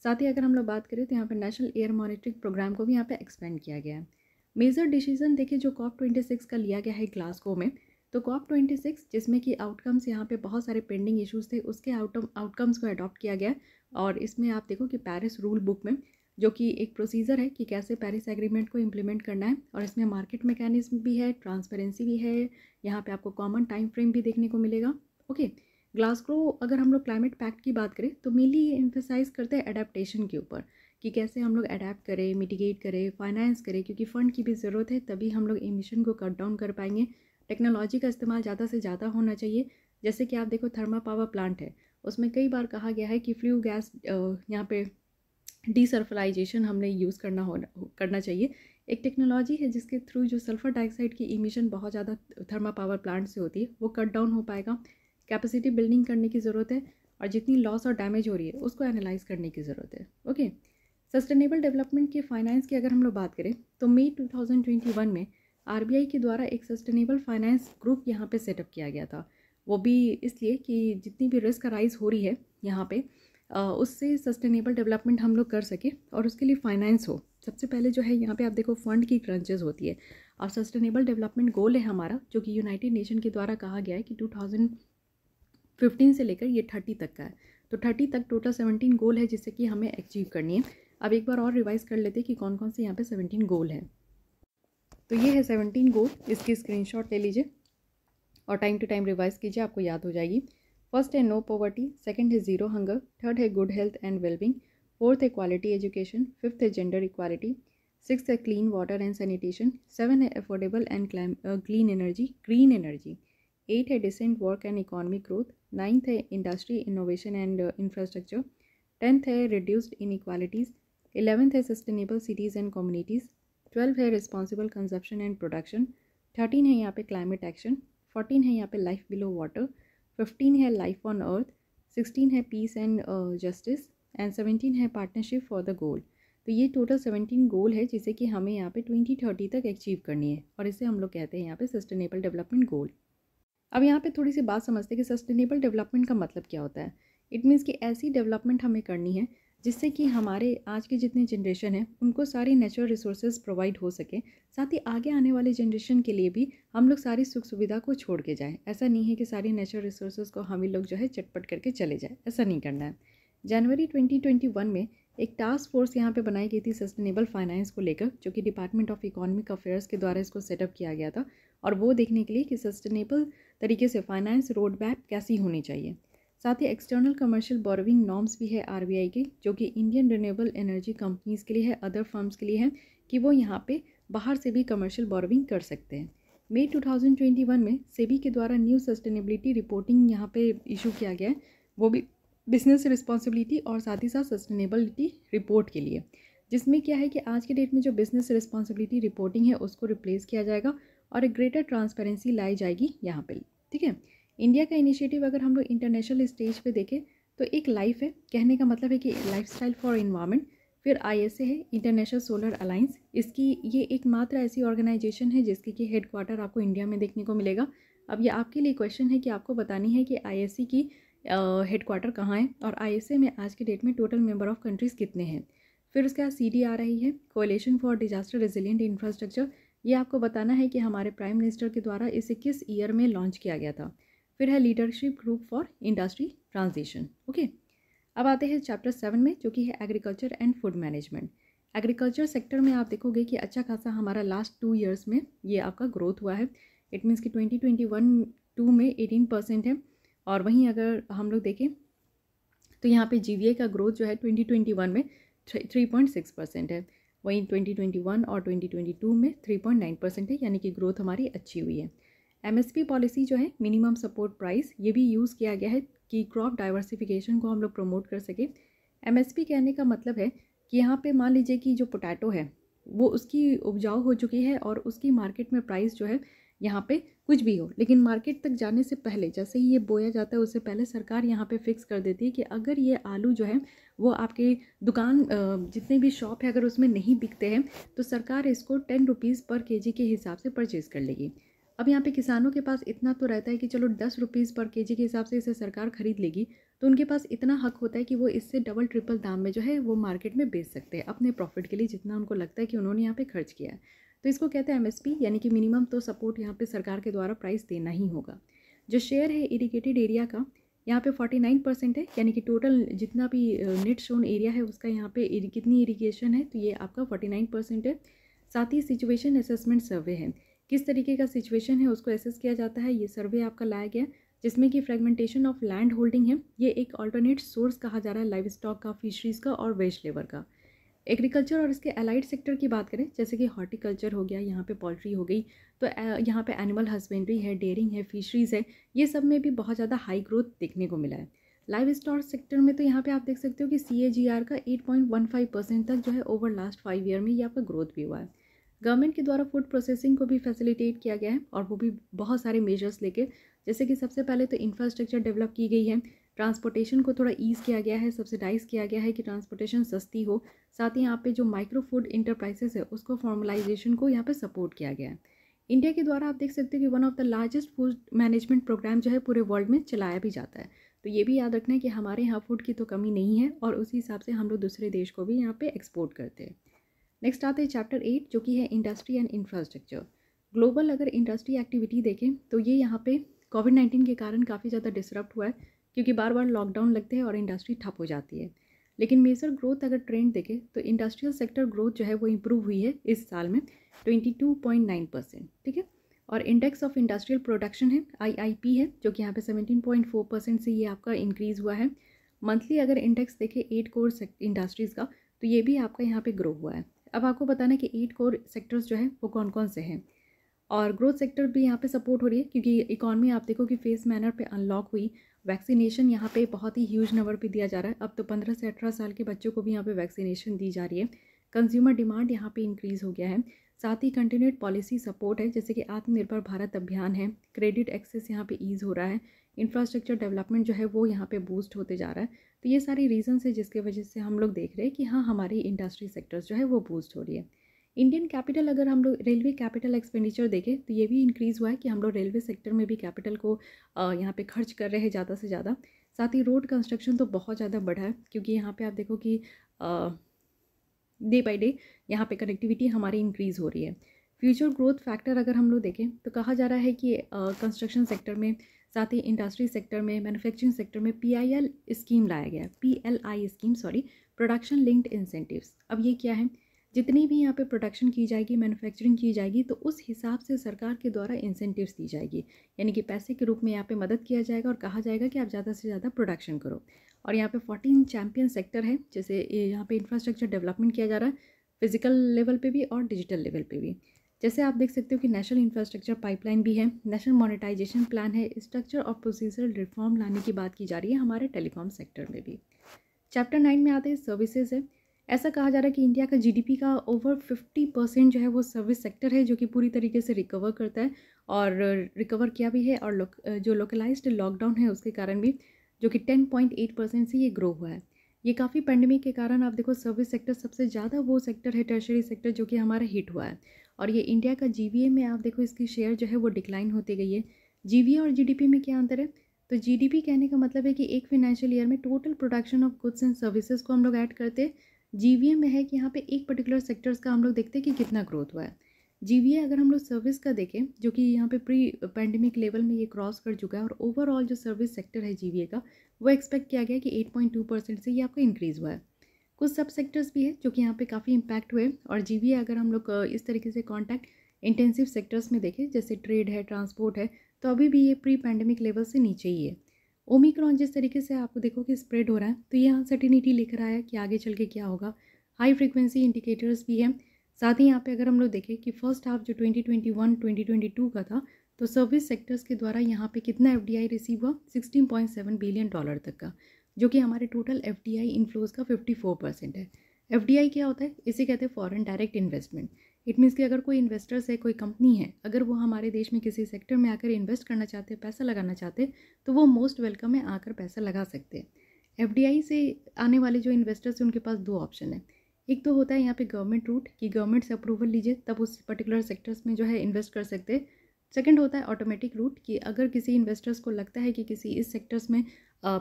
A: साथ ही अगर हम लोग बात करें तो यहाँ पे नेशनल एयर मॉनिटरिंग प्रोग्राम को भी यहाँ पे एक्सपेंड किया गया है मेजर डिसीजन देखिए जो कॉप ट्वेंटी सिक्स का लिया गया है ग्लासगो में तो कॉप ट्वेंटी सिक्स जिसमें कि आउटकम्स यहाँ पर बहुत सारे पेंडिंग इशूज़ थे उसके आउटकम आउटकम्स को अडॉप्ट किया गया और इसमें आप देखो कि पैरिस रूल बुक में जो कि एक प्रोसीजर है कि कैसे पेरिस एग्रीमेंट को इम्प्लीमेंट करना है और इसमें मार्केट मैकेनिज्म भी है ट्रांसपेरेंसी भी है यहाँ पे आपको कॉमन टाइम फ्रेम भी देखने को मिलेगा ओके ग्लासग्रो अगर हम लोग क्लाइमेट पैक्ट की बात करें तो मेनली इंफेसाइज़ करते हैं एडेप्टशन के ऊपर कि कैसे हम लोग अडेप्ट करें मिटिगेट करें फाइनेंस करें क्योंकि फ़ंड की भी ज़रूरत है तभी हम लोग इमिशन को कट डाउन कर पाएंगे टेक्नोलॉजी का इस्तेमाल ज़्यादा से ज़्यादा होना चाहिए जैसे कि आप देखो थर्मा पावर प्लांट है उसमें कई बार कहा गया है कि फ्लू गैस यहाँ पे डीसल्फराइजेशन हमने यूज़ करना हो करना चाहिए एक टेक्नोलॉजी है जिसके थ्रू जो सल्फ़र डाइऑक्साइड की इमिशन बहुत ज़्यादा थर्मा पावर प्लांट से होती है वो कट डाउन हो पाएगा कैपेसिटी बिल्डिंग करने की ज़रूरत है और जितनी लॉस और डैमेज हो रही है उसको एनालाइज करने की ज़रूरत है ओके सस्टेनेबल डेवलपमेंट के फाइनेंस की अगर हम लोग बात करें तो मई टू में आर के द्वारा एक सस्टेनेबल फाइनेंस ग्रुप यहाँ पर सेटअप किया गया था वो भी इसलिए कि जितनी भी रिस्क राइज हो रही है यहाँ पर उससे सस्टेनेबल डेवलपमेंट हम लोग कर सकें और उसके लिए फाइनेंस हो सबसे पहले जो है यहाँ पे आप देखो फंड की क्रंचेज होती है और सस्टेनेबल डेवलपमेंट गोल है हमारा जो कि यूनाइटेड नेशन के द्वारा कहा गया है कि 2015 से लेकर ये 30 तक का है तो 30 तक टोटल 17 गोल है जिससे कि हमें अचीव करनी है अब एक बार और रिवाइज़ कर लेते हैं कि कौन कौन से यहाँ पे 17 गोल हैं तो ये है 17 गोल इसकी स्क्रीनशॉट ले लीजिए और टाइम टू टाइम रिवाइज़ कीजिए आपको याद हो जाएगी फर्स्ट है नो पॉवर्टी सेकेंड है ज़ीरो हंगर थर्ड है good health and wellbeing fourth है क्वालिटी एजुकेशन फिफ्थ है जेंडर इक्वालिटी सिक्स है clean water and sanitation seven है affordable and clean energy green energy eight है decent work and economic growth ninth है industry innovation and infrastructure tenth है reduced equalities eleventh है sustainable cities and communities twelve है responsible consumption and production thirteen है यहाँ पे climate action fourteen है यहाँ पे लाइफ बिलो वाटर फिफ्टीन है लाइफ ऑन अर्थ सिक्सटीन है peace and justice and seventeen है पार्टनरशिप फॉर द गोल तो ये टोटल सेवेंटीन गोल है जिसे कि हमें यहाँ पे ट्वेंटी थर्टी तक अचीव करनी है और इसे हम लोग कहते हैं यहाँ पे सस्टेनेबल डेवलपमेंट गोल अब यहाँ पे थोड़ी सी बात समझते हैं कि सस्टेनेबल डेवलपमेंट का मतलब क्या होता है इट मीन्स कि ऐसी डेवलपमेंट हमें करनी है जिससे कि हमारे आज के जितने जनरेशन है उनको सारी नेचुरल रिसोर्सेज प्रोवाइड हो सके साथ ही आगे आने वाले जनरेशन के लिए भी हम लोग सारी सुख सुविधा को छोड़ के जाएँ ऐसा नहीं है कि सारी नेचुरल रिसोर्सेज को हम ही लोग जो है चटपट करके चले जाएँ ऐसा नहीं करना है जनवरी 2021 में एक टास्क फोर्स यहाँ पे बनाई गई थी सस्टेनेबल फाइनेंस को लेकर जो कि डिपार्टमेंट ऑफ इकोनॉमिक अफेयर्स के द्वारा इसको सेटअप किया गया था और वो देखने के लिए कि सस्टेनेबल तरीके से फाइनेंस रोड मैप कैसी होनी चाहिए साथ ही एक्सटर्नल कमर्शियल बॉरविंग नॉर्म्स भी है आरबीआई के जो कि इंडियन रिन्यूएबल एनर्जी कंपनीज़ के लिए है अदर फर्म्स के लिए है कि वो यहाँ पे बाहर से भी कमर्शियल बॉरविंग कर सकते हैं मई 2021 में सेबी के द्वारा न्यू सस्टेनेबिलिटी रिपोर्टिंग यहाँ पे इशू किया गया है वो भी बिजनेस रिस्पॉन्सिबिलिटी और साथ ही साथ सस्टेनेबिलिटी रिपोर्ट के लिए जिसमें क्या है कि आज के डेट में जो बिज़नेस रिस्पॉन्सिबिलिटी रिपोर्टिंग है उसको रिप्लेस किया जाएगा और एक ग्रेटर ट्रांसपेरेंसी लाई जाएगी यहाँ पर ठीक है इंडिया का इनिशिएटिव अगर हम लोग इंटरनेशनल स्टेज पे देखें तो एक लाइफ है कहने का मतलब है कि लाइफस्टाइल फॉर इन्वायरमेंट फिर आईएसए है इंटरनेशनल सोलर अलाइंस इसकी ये एकमात्र ऐसी ऑर्गेनाइजेशन है जिसकी कि हेडक्वार्टर आपको इंडिया में देखने को मिलेगा अब ये आपके लिए क्वेश्चन है कि आपको बतानी है कि आई की हेडक्वार्टर कहाँ है और आई में आज के डेट में टोटल मेम्बर ऑफ़ कंट्रीज़ कितने हैं फिर उसके बाद सी आ रही है coalition for disaster resilient infrastructure ये आपको बताना है कि हमारे प्राइम मिनिस्टर के द्वारा इसे किस ईयर में लॉन्च किया गया था फिर है leadership group for industry transition okay अब आते हैं चैप्टर सेवन में जो कि है agriculture and food management agriculture sector में आप देखोगे कि अच्छा खासा हमारा लास्ट टू ईयर्स में ये आपका ग्रोथ हुआ है इट मीन्स कि ट्वेंटी ट्वेंटी वन टू में एटीन परसेंट है और वहीं अगर हम लोग देखें तो यहाँ पे जी का ग्रोथ जो है ट्वेंटी ट्वेंटी वन में थ्री पॉइंट सिक्स परसेंट है वहीं ट्वेंटी ट्वेंटी वन और ट्वेंटी ट्वेंटी टू में थ्री पॉइंट नाइन परसेंट है यानी कि ग्रोथ हमारी अच्छी हुई है एमएसपी पॉलिसी जो है मिनिमम सपोर्ट प्राइस ये भी यूज़ किया गया है कि क्रॉप डाइवर्सिफिकेशन को हम लोग प्रमोट कर सकें एमएसपी कहने का मतलब है कि यहाँ पे मान लीजिए कि जो पोटैटो है वो उसकी उपजाऊ हो चुकी है और उसकी मार्केट में प्राइस जो है यहाँ पे कुछ भी हो लेकिन मार्केट तक जाने से पहले जैसे ही ये बोया जाता है उससे पहले सरकार यहाँ पे फिक्स कर देती है कि अगर ये आलू जो है वो आपके दुकान जितने भी शॉप है अगर उसमें नहीं बिकते हैं तो सरकार इसको टेन रुपीज़ पर केजी के हिसाब से परचेज़ कर लेगी अब यहाँ पे किसानों के पास इतना तो रहता है कि चलो दस रुपीज़ पर केजी के हिसाब से इसे सरकार खरीद लेगी तो उनके पास इतना हक होता है कि वो इससे डबल ट्रिपल दाम में जो है वो मार्केट में बेच सकते हैं अपने प्रॉफिट के लिए जितना उनको लगता है कि उन्होंने यहाँ पर खर्च किया है तो इसको कहते हैं एम यानी कि मिनिमम तो सपोर्ट यहाँ पर सरकार के द्वारा प्राइस देना ही होगा जो शेयर है इरीगेटेड एरिया का यहाँ पे 49 परसेंट है यानी कि टोटल जितना भी नेट शोन एरिया है उसका यहाँ पे कितनी इरीगेशन है तो ये आपका 49 परसेंट है साथ ही सिचुएशन असेसमेंट सर्वे है किस तरीके का सिचुएशन है उसको एसेस किया जाता है ये सर्वे आपका लाया गया जिसमें कि फ्रेगमेंटेशन ऑफ लैंड होल्डिंग है ये एक ऑल्टरनेट सोर्स कहा जा रहा है लाइफ स्टॉक का फिशरीज़ का और वेस्ट लेबर का एग्रीकल्चर और इसके अलाइड सेक्टर की बात करें जैसे कि हॉर्टिकल्चर हो गया यहाँ पे पोल्ट्री हो गई तो यहाँ पे एनिमल हस्बेंड्री है डेयरिंग है फिशरीज़ है ये सब में भी बहुत ज़्यादा हाई ग्रोथ देखने को मिला है लाइव स्टॉक सेक्टर में तो यहाँ पे आप देख सकते हो कि सी का 8.15 परसेंट तक जो है ओवर लास्ट फाइव ईयर में ये आपका ग्रोथ भी हुआ है गवर्नमेंट के द्वारा फूड प्रोसेसिंग को भी फैसिलिटेट किया गया है और वो भी बहुत सारे मेजर्स लेके जैसे कि सबसे पहले तो इंफ्रास्ट्रक्चर डेवलप की गई है ट्रांसपोर्टेशन को थोड़ा ईज़ किया गया है सब्सिडाइज़ किया गया है कि ट्रांसपोर्टेशन सस्ती हो साथ ही यहाँ पे जो माइक्रो फूड इंटरप्राइजेस है उसको फॉर्मलाइजेशन को यहाँ पे सपोर्ट किया गया है इंडिया के द्वारा आप देख सकते हो कि one of the largest food management program जो है पूरे वर्ल्ड में चलाया भी जाता है तो ये भी याद रखना है कि हमारे यहाँ फूड की तो कमी नहीं है और उसी हिसाब से हम लोग दूसरे देश को भी यहाँ पर एक्सपोर्ट करते हैं नेक्स्ट आते हैं चैप्टर एट जो कि है इंडस्ट्री एंड इंफ्रास्ट्रक्चर ग्लोबल अगर इंडस्ट्री एक्टिविटी देखें तो ये यहाँ पे कोविड नाइन्टीन के कारण काफ़ी ज़्यादा डिसरप्ट हुआ है क्योंकि बार बार लॉकडाउन लगते हैं और इंडस्ट्री ठप हो जाती है लेकिन मेजर ग्रोथ अगर ट्रेंड देखें तो इंडस्ट्रियल सेक्टर ग्रोथ जो है वो इम्प्रूव हुई है इस साल में twenty two point nine percent ठीक है और इंडेक्स ऑफ इंडस्ट्रियल प्रोडक्शन है आई है जो कि यहाँ पर सेवेंटीन पॉइंट फोर परसेंट से ये आपका इंक्रीज़ हुआ है मंथली अगर इंडेक्स देखें एट कोर इंडस्ट्रीज़ का तो ये भी आपका यहाँ पे ग्रो हुआ है अब आपको बताना है कि एट कोर सेक्टर्स जो है वो कौन कौन से हैं और ग्रोथ सेक्टर भी यहाँ पे सपोर्ट हो रही है क्योंकि इकॉनमी आप देखो कि फेस मैनर पे अनलॉक हुई वैक्सीनेशन यहाँ पे बहुत ही ह्यूज नंबर पे दिया जा रहा है अब तो पंद्रह से अठारह साल के बच्चों को भी यहाँ पे वैक्सीनेशन दी जा रही है कंज्यूमर डिमांड यहाँ पे इंक्रीज़ हो गया है साथ ही कंटिन्यूड पॉलिसी सपोर्ट है जैसे कि आत्मनिर्भर भारत अभियान है क्रेडिट एक्सेस यहाँ पे ईज़ हो रहा है इंफ्रास्ट्रक्चर डेवलपमेंट जो है वो यहाँ पे बूस्ट होते जा रहा है तो ये सारी रीजंस है जिसके वजह से हम लोग देख रहे हैं कि हाँ हमारी इंडस्ट्री सेक्टर्स जो है वो बूस्ट हो रही है इंडियन कैपिटल अगर हम लोग रेलवे कैपिटल एक्सपेंडिचर देखें तो ये भी इंक्रीज़ हुआ है कि हम लोग रेलवे सेक्टर में भी कैपिटल को यहाँ पर खर्च कर रहे हैं ज़्यादा से ज़्यादा साथ ही रोड कंस्ट्रक्शन तो बहुत ज़्यादा बढ़ा है क्योंकि यहाँ पर आप देखो कि डे बाई डे यहाँ पे कनेक्टिविटी हमारी इंक्रीज़ हो रही है फ्यूचर ग्रोथ फैक्टर अगर हम लोग देखें तो कहा जा रहा है कि कंस्ट्रक्शन सेक्टर में साथ ही इंडस्ट्री सेक्टर में मैन्युफैक्चरिंग सेक्टर में पीआईएल स्कीम लाया गया I scheme sorry production linked incentives अब ये क्या है जितनी भी यहाँ पे प्रोडक्शन की जाएगी मैन्युफैक्चरिंग की जाएगी तो उस हिसाब से सरकार के द्वारा इंसेंटिव्स दी जाएगी यानी कि पैसे के रूप में यहाँ पे मदद किया जाएगा और कहा जाएगा कि आप ज़्यादा से ज़्यादा प्रोडक्शन करो और यहाँ पे फोर्टीन चैम्पियन सेक्टर है जैसे यहाँ पे इंफ्रास्ट्रक्चर डेवलपमेंट किया जा रहा है फिजिकल लेवल पे भी और डिजिटल लेवल पे भी जैसे आप देख सकते हो कि नेशनल इंफ्रास्ट्रक्चर पाइपलाइन भी है नेशनल मोनेटाइजेशन प्लान है स्ट्रक्चर और प्रोसीजरल रिफॉर्म लाने की बात की जा रही है हमारे टेलीकॉम सेक्टर में भी चैप्टर नाइन में आते हैं सर्विसेज है ऐसा कहा जा रहा है कि इंडिया का जीडीपी का ओवर फिफ्टी परसेंट जो है वो सर्विस सेक्टर है जो कि पूरी तरीके से रिकवर करता है और रिकवर किया भी है और लो, जो लोकलाइज्ड लॉकडाउन है उसके कारण भी जो कि 10.8 परसेंट से ये ग्रो हुआ है ये काफ़ी पेंडेमिक के कारण आप देखो सर्विस सेक्टर सबसे ज़्यादा वो सेक्टर है टर्शरी सेक्टर जो कि हमारा हिट हुआ है और ये इंडिया का जी में आप देखो इसकी शेयर जो है वो डिक्लाइन होती गई है जी और जी में क्या अंतर है तो जी कहने का मतलब है कि एक फिनेंशियल ईयर में total production of goods and services को हम लोग ऐड करते जी में है कि यहाँ पे एक पर्टिकुलर सेक्टर्स का हम लोग देखते हैं कि कितना ग्रोथ हुआ है जीवीए अगर हम लोग सर्विस का देखें जो कि यहाँ पे प्री पैंडमिक लेवल में ये क्रॉस कर चुका है और ओवरऑल जो सर्विस सेक्टर है जीवीए का वो एक्सपेक्ट किया गया कि 8.2 परसेंट से ये आपका इंक्रीज़ हुआ है कुछ सब सेक्टर्स भी है जो कि यहाँ पे काफ़ी इम्पैक्ट हुए और जी अगर हम लोग इस तरीके से कॉन्टैक्ट इंटेंसिव सेक्टर्स में देखें जैसे ट्रेड है ट्रांसपोर्ट है तो अभी भी ये प्री पैंडमिक लेवल से नीचे ही है ओमिक्रॉन जिस तरीके से आपको देखो कि स्प्रेड हो रहा है तो ये अनसर्टिनिटी लेकर आया कि आगे चल के क्या होगा हाई फ्रिक्वेंसी इंडिकेटर्स भी हैं साथ ही यहाँ पे अगर हम लोग देखें कि फर्स्ट हाफ जो 2021 2022 का था तो सर्विस सेक्टर्स के द्वारा यहाँ पे कितना एफ रिसीव हुआ 16.7 बिलियन डॉलर तक का जो कि हमारे टोटल एफ डी आई का 54 परसेंट है एफ क्या होता है इसे कहते हैं foreign direct investment it means कि अगर कोई इन्वेस्टर्स है कोई कंपनी है अगर वो हमारे देश में किसी सेक्टर में आकर इन्वेस्ट करना चाहते हैं पैसा लगाना चाहते हैं तो वो मोस्ट वेलकम है आकर पैसा लगा सकते हैं एफ से आने वाले जो इन्वेस्टर्स हैं उनके पास दो ऑप्शन है एक तो होता है यहाँ पे गवर्नमेंट रूट कि गवर्नमेंट से अप्रूवल लीजिए तब उस पर्टिकुलर सेक्टर्स में जो है इन्वेस्ट कर सकते सेकेंड होता है ऑटोमेटिक रूट कि अगर किसी इन्वेस्टर्स को लगता है कि किसी इस सेक्टर्स में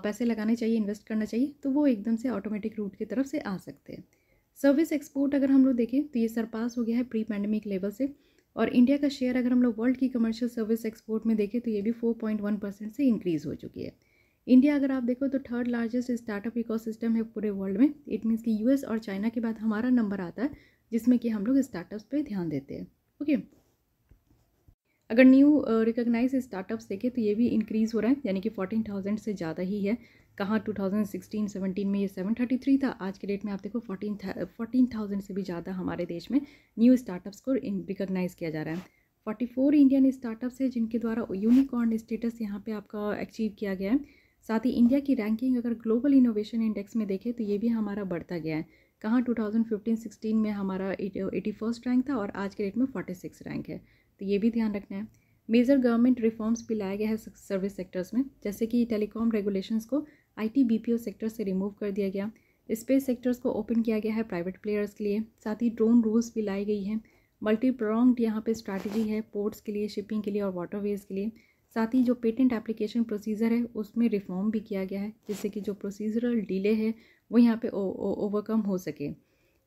A: पैसे लगाने चाहिए इन्वेस्ट करना चाहिए तो वो एकदम से ऑटोमेटिक रूट की तरफ से आ सकते हैं सर्विस एक्सपोर्ट अगर हम लोग देखें तो ये सरपास हो गया है प्री पैंडमिक लेवल से और इंडिया का शेयर अगर हम लोग वर्ल्ड की कमर्शियल सर्विस एक्सपोर्ट में देखें तो ये भी फोर परसेंट से इंक्रीज़ हो चुकी है इंडिया अगर आप देखो तो थर्ड लार्जेस्ट स्टार्टअप इको है पूरे वर्ल्ड में इट मीन्स कि यूएस और चाइना के बाद हमारा नंबर आता है जिसमें कि हम लोग स्टार्टअप्स पे ध्यान देते हैं ओके अगर न्यू रिकोगनाइज स्टार्टअप्स देखें तो ये भी इंक्रीज़ हो रहा है यानी कि फोर्टीन थाउजेंड से ज़्यादा ही है कहाँ टू थाउजेंड सिक्सटीन सेवनटीन में ये सेवन थर्टी थ्री था आज के डेट में आप देखो फोर्टीन फोर्टीन थाउजेंड से भी ज़्यादा हमारे देश में न्यू स्टार्टअप्स को रिकग्नाइज़ किया जा रहा है फोर्टी फोर इंडियन स्टार्टअप्स है जिनके द्वारा यूनिकॉर्न स्टेटस यहाँ पर आपका अचीव किया गया है साथ ही इंडिया की रैंकिंग अगर ग्लोबल इनोवेशन इंडेक्स में देखें तो ये भी हमारा बढ़ता गया है कहाँ 2015-16 में हमारा एटी फर्स्ट रैंक था और आज के डेट में 46 रैंक है तो ये भी ध्यान रखना है मेजर गवर्नमेंट रिफॉर्म्स भी लाया गया है सर्विस सेक्टर्स में जैसे कि टेलीकॉम रेगुलेशंस को आईटी बीपीओ सेक्टर से रिमूव कर दिया गया स्पेस सेक्टर्स को ओपन किया गया है प्राइवेट प्लेयर्स के लिए साथ ही ड्रोन रूल्स भी लाई गई हैं मल्टीप्रॉन्ग्ड यहाँ पे स्ट्रैटेजी है पोर्ट्स के लिए शिपिंग के लिए और वाटरवेज के लिए साथ ही जो पेटेंट एप्लीकेशन प्रोसीजर है उसमें रिफॉर्म भी किया गया है जिससे कि जो प्रोसीजरल डिले है वो यहाँ पे ओवरकम हो सके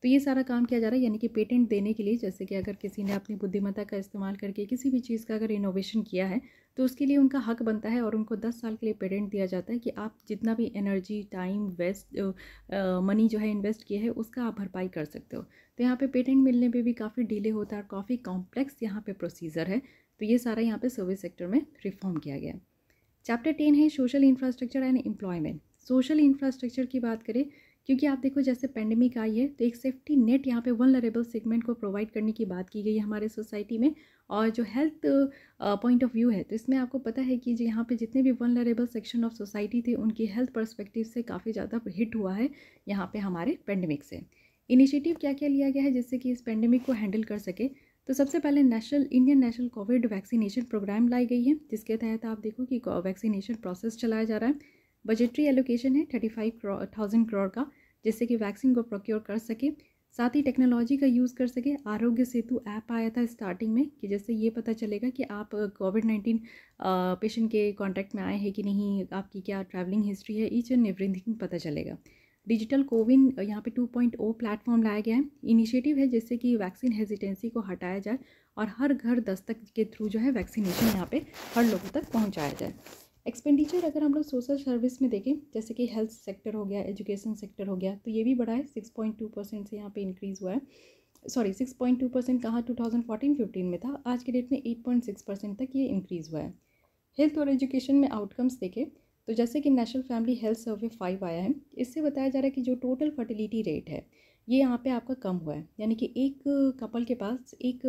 A: तो ये सारा काम किया जा रहा है यानी कि पेटेंट देने के लिए जैसे कि अगर किसी ने अपनी बुद्धिमत्ता का इस्तेमाल करके किसी भी चीज़ का अगर इनोवेशन किया है तो उसके लिए उनका हक बनता है और उनको दस साल के लिए पेटेंट दिया जाता है कि आप जितना भी एनर्जी टाइम वेस्ट मनी जो है इन्वेस्ट किया है उसका आप भरपाई कर सकते हो तो यहाँ पे पेटेंट मिलने पर भी काफ़ी डिले होता है और काफ़ी कॉम्प्लेक्स यहाँ पर प्रोसीजर है तो ये सारा यहाँ पे सर्विस सेक्टर में रिफॉर्म किया गया चैप्टर टेन है social infrastructure and employment social infrastructure की बात करें क्योंकि आप देखो जैसे पेंडेमिक आई है तो एक सेफ्टी नेट यहाँ पे वन लरेबल सेगमेंट को प्रोवाइड करने की बात की गई है हमारे सोसाइटी में और जो हेल्थ पॉइंट ऑफ व्यू है तो इसमें आपको पता है कि जो यहाँ पे जितने भी vulnerable section of society थे उनकी हेल्थ पर्सपेक्टिव से काफ़ी ज़्यादा हिट हुआ है यहाँ पर हमारे पेंडेमिक से इनिशिएटिव क्या क्या लिया गया है जिससे कि इस पेंडेमिक को हैंडल कर सके तो सबसे पहले national Indian national Covid vaccination programme लाई गई है जिसके तहत आप देखो कि वैक्सीनेशन प्रोसेस चलाया जा रहा है बजटरी एलोकेशन है थर्टी फाइव थाउजेंड करोड़ का जिससे कि वैक्सीन को प्रोक्योर कर सके साथ ही टेक्नोलॉजी का यूज़ कर सके आरोग्य सेतु ऐप आया था स्टार्टिंग में कि जिससे ये पता चलेगा कि आप कोविड नाइन्टीन पेशेंट के कॉन्टैक्ट में आए हैं कि नहीं आपकी क्या ट्रैवलिंग हिस्ट्री है ईच एंड एवरीथिंग पता चलेगा डिजिटल कोविन यहाँ पे 2.0 प्लेटफॉर्म लाया गया है इनिशिएटिव है जिससे कि वैक्सीन हेजिटेंसी को हटाया जाए और हर घर दस्तक के थ्रू जो है वैक्सीनेशन यहाँ पे हर लोगों तक पहुँचाया जाए एक्सपेंडिचर अगर हम लोग सोशल सर्विस में देखें जैसे कि हेल्थ सेक्टर हो गया एजुकेशन सेक्टर हो गया तो ये भी बढ़ा है सिक्स पॉइंट टू परसेंट से यहाँ पर इंक्रीज़ हुआ है sorry six point two percent कहाँ टू थाउजेंड फोर्टीन फिफ्टीन में था आज के डेट में एट पॉइंट सिक्स परसेंट तक ये इंक्रीज़ हुआ है हेल्थ और एजुकेशन में आउटकम्स देखें तो जैसे कि national family health survey five आया है इससे बताया जा रहा है कि जो टोटल फर्टिलिटी रेट है ये यहाँ पे आपका कम हुआ है यानी कि एक कपल के पास एक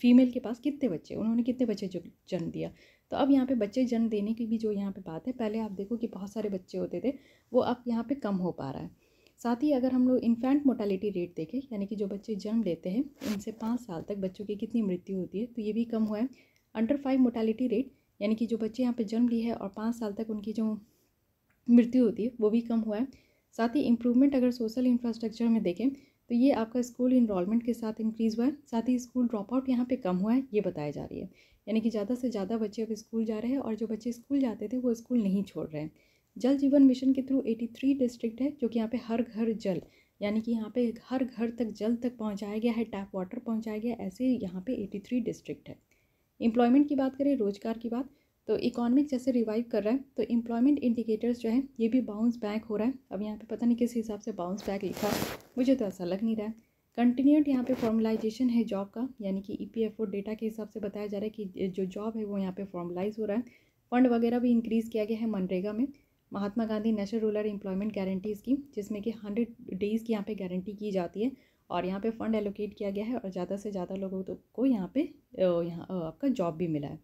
A: फीमेल के पास कितने बच्चे उन्होंने कितने बच्चे जन्म दिया तो अब यहाँ पे बच्चे जन्म देने की भी जो यहाँ पे बात है पहले आप देखो कि बहुत सारे बच्चे होते थे वो अब यहाँ पे कम हो पा रहा है साथ ही अगर हम लोग इन्फेंट मोटालिटी रेट देखें यानी कि जो बच्चे जन्म लेते हैं उनसे पाँच साल तक बच्चों की कितनी मृत्यु होती है तो ये भी कम हुआ है अंडर फाइव मोटालिटी रेट यानी कि जो बच्चे यहाँ पे जन्म लिए है और पाँच साल तक उनकी जो मृत्यु होती है वो भी कम हुआ है साथ ही इम्प्रूवमेंट अगर सोशल इंफ्रास्ट्रक्चर में देखें तो ये आपका स्कूल इनरोलमेंट के साथ इंक्रीज़ हुआ है साथ ही स्कूल ड्रॉप आउट यहाँ पे कम हुआ है ये बताया जा रही है यानी कि ज़्यादा से ज़्यादा बच्चे अब स्कूल जा रहे हैं और जो बच्चे स्कूल जाते थे वो स्कूल नहीं छोड़ रहे हैं जल जीवन मिशन के थ्रू एटी थ्री डिस्ट्रिक्ट है जो कि यहाँ पे हर घर जल यानी कि यहाँ पे हर घर तक जल तक पहुँचाया गया है टैप वाटर पहुँचाया गया ऐसे यहाँ पे थ्री डिस्ट्रिक्ट है एम्प्लॉयमेंट की बात करें रोजगार की बात तो इकोनॉमिक जैसे रिवाइव कर रहा है तो एम्प्लॉयमेंट इंडिकेटर्स जो है ये भी बाउंस बैक हो रहा है अब यहाँ पे पता नहीं किस हिसाब से बाउंस बैक लिखा है मुझे तो ऐसा लग नहीं रहा है कंटिन्यूट यहाँ पे फॉर्मलाइजेशन है जॉब का यानी कि ईपीएफओ e डेटा के हिसाब से बताया जा रहा है कि जो जॉब है वो यहाँ पर फॉर्मलाइज हो रहा है फंड वगैरह भी इंक्रीज़ किया गया है मनरेगा में Mahatma Gandhi national rural employment guarantee scheme जिसमें कि हंड्रेड डेज़ की यहाँ पर गारंटी की जाती है और यहाँ पे फ़ंड एलोकेट किया गया है और ज़्यादा से ज़्यादा लोगों तो को यहाँ पे यहाँ आपका जॉब भी मिला है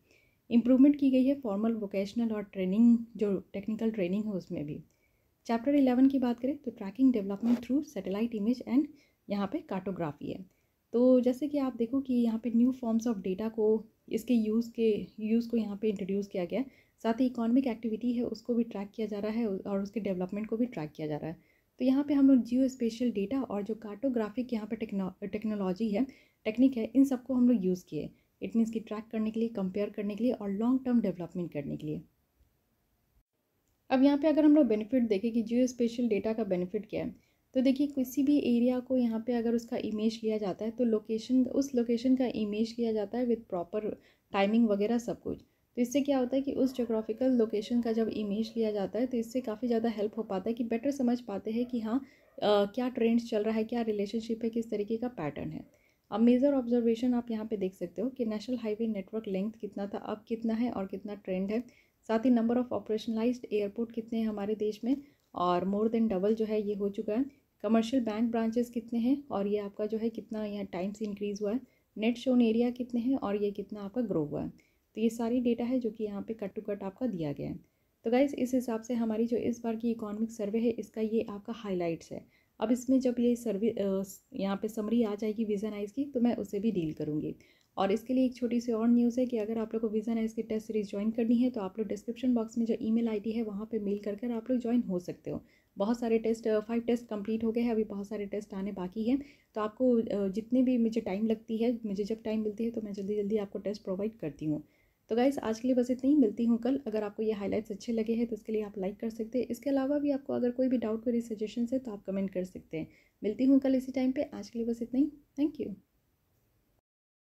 A: इम्प्रूवमेंट की गई है फॉर्मल वोकेशनल और ट्रेनिंग जो टेक्निकल ट्रेनिंग है उसमें भी चैप्टर इलेवन की बात करें तो tracking development through satellite image and यहाँ पर कार्टोग्राफी है तो जैसे कि आप देखो कि यहाँ पर न्यू फॉर्म्स ऑफ डेटा को इसके यूज़ के यूज़ को यहाँ पर इंट्रोड्यूस किया गया साथ ही इकोनॉमिक एक्टिविटी है उसको भी ट्रैक किया जा रहा है और उसके डेवलपमेंट को भी ट्रैक किया जा रहा है तो यहाँ पे हम लोग जियो स्पेशल डेटा और जो कार्टोग्राफिक यहाँ पे टेक्नो टेक्नोलॉजी है टेक्निक है इन सबको हम लोग यूज़ किए इट मीन्स कि ट्रैक करने के लिए कंपेयर करने के लिए और लॉन्ग टर्म डेवलपमेंट करने के लिए अब यहाँ पे अगर हम लोग बेनिफिट देखें कि जियो स्पेशल डेटा का बेनिफिट क्या है तो देखिए किसी भी एरिया को यहाँ पे अगर उसका इमेज लिया जाता है तो लोकेशन उस लोकेशन का इमेज लिया जाता है विथ प्रॉपर टाइमिंग वगैरह सब कुछ तो इससे क्या होता है कि उस जोग्राफिकल लोकेशन का जब इमेज लिया जाता है तो इससे काफ़ी ज़्यादा हेल्प हो पाता है कि बेटर समझ पाते हैं कि हाँ क्या ट्रेंड्स चल रहा है क्या रिलेशनशिप है किस तरीके का पैटर्न है अब मेजर ऑब्जर्वेशन आप यहाँ पे देख सकते हो कि नेशनल हाईवे नेटवर्क लेंथ कितना था अब कितना है और कितना ट्रेंड है साथ ही नंबर ऑफ़ ऑपरेशनलाइज्ड एयरपोर्ट कितने हैं हमारे देश में और मोर देन डबल जो है ये हो चुका है कमर्शियल बैंक ब्रांचेस कितने हैं और ये आपका जो है कितना यहाँ टाइम्स इंक्रीज़ हुआ है नेट शोन एरिया कितने हैं और ये कितना आपका ग्रो हुआ है तो ये सारी डेटा है जो कि यहाँ पे कट टू कट आपका दिया गया है तो गाइज़ इस हिसाब से हमारी जो इस बार की इकोनॉमिक सर्वे है इसका ये आपका हाईलाइट्स है अब इसमें जब ये सर्वे यहाँ पे समरी आ जाएगी विजन आइज की तो मैं उसे भी डील करूँगी और इसके लिए एक छोटी सी और न्यूज़ है कि अगर आप लोग को विजन आइज की टेस्ट सीरीज़ ज्वाइन करनी है तो आप लोग डिस्क्रिप्शन बॉक्स में जो आई डी है वहाँ पर मेल कर कर आप लोग ज्वाइन हो सकते हो बहुत सारे टेस्ट फाइव टेस्ट कंप्लीट हो गए हैं अभी बहुत सारे टेस्ट आने बाकी हैं तो आपको जितने भी मुझे टाइम लगती है मुझे जब टाइम मिलती है तो मैं जल्दी जल्दी आपको टेस्ट प्रोवाइड करती हूँ तो गाइज़ आज के लिए बस इतना ही मिलती हूँ कल अगर आपको ये हाईलाइट्स अच्छे लगे हैं तो उसके लिए आप लाइक कर सकते हैं इसके अलावा भी आपको अगर कोई भी डाउट कोई सजेशन है तो आप कमेंट कर सकते हैं मिलती हूँ कल इसी टाइम पर आज के लिए बस इतना ही थैंक यू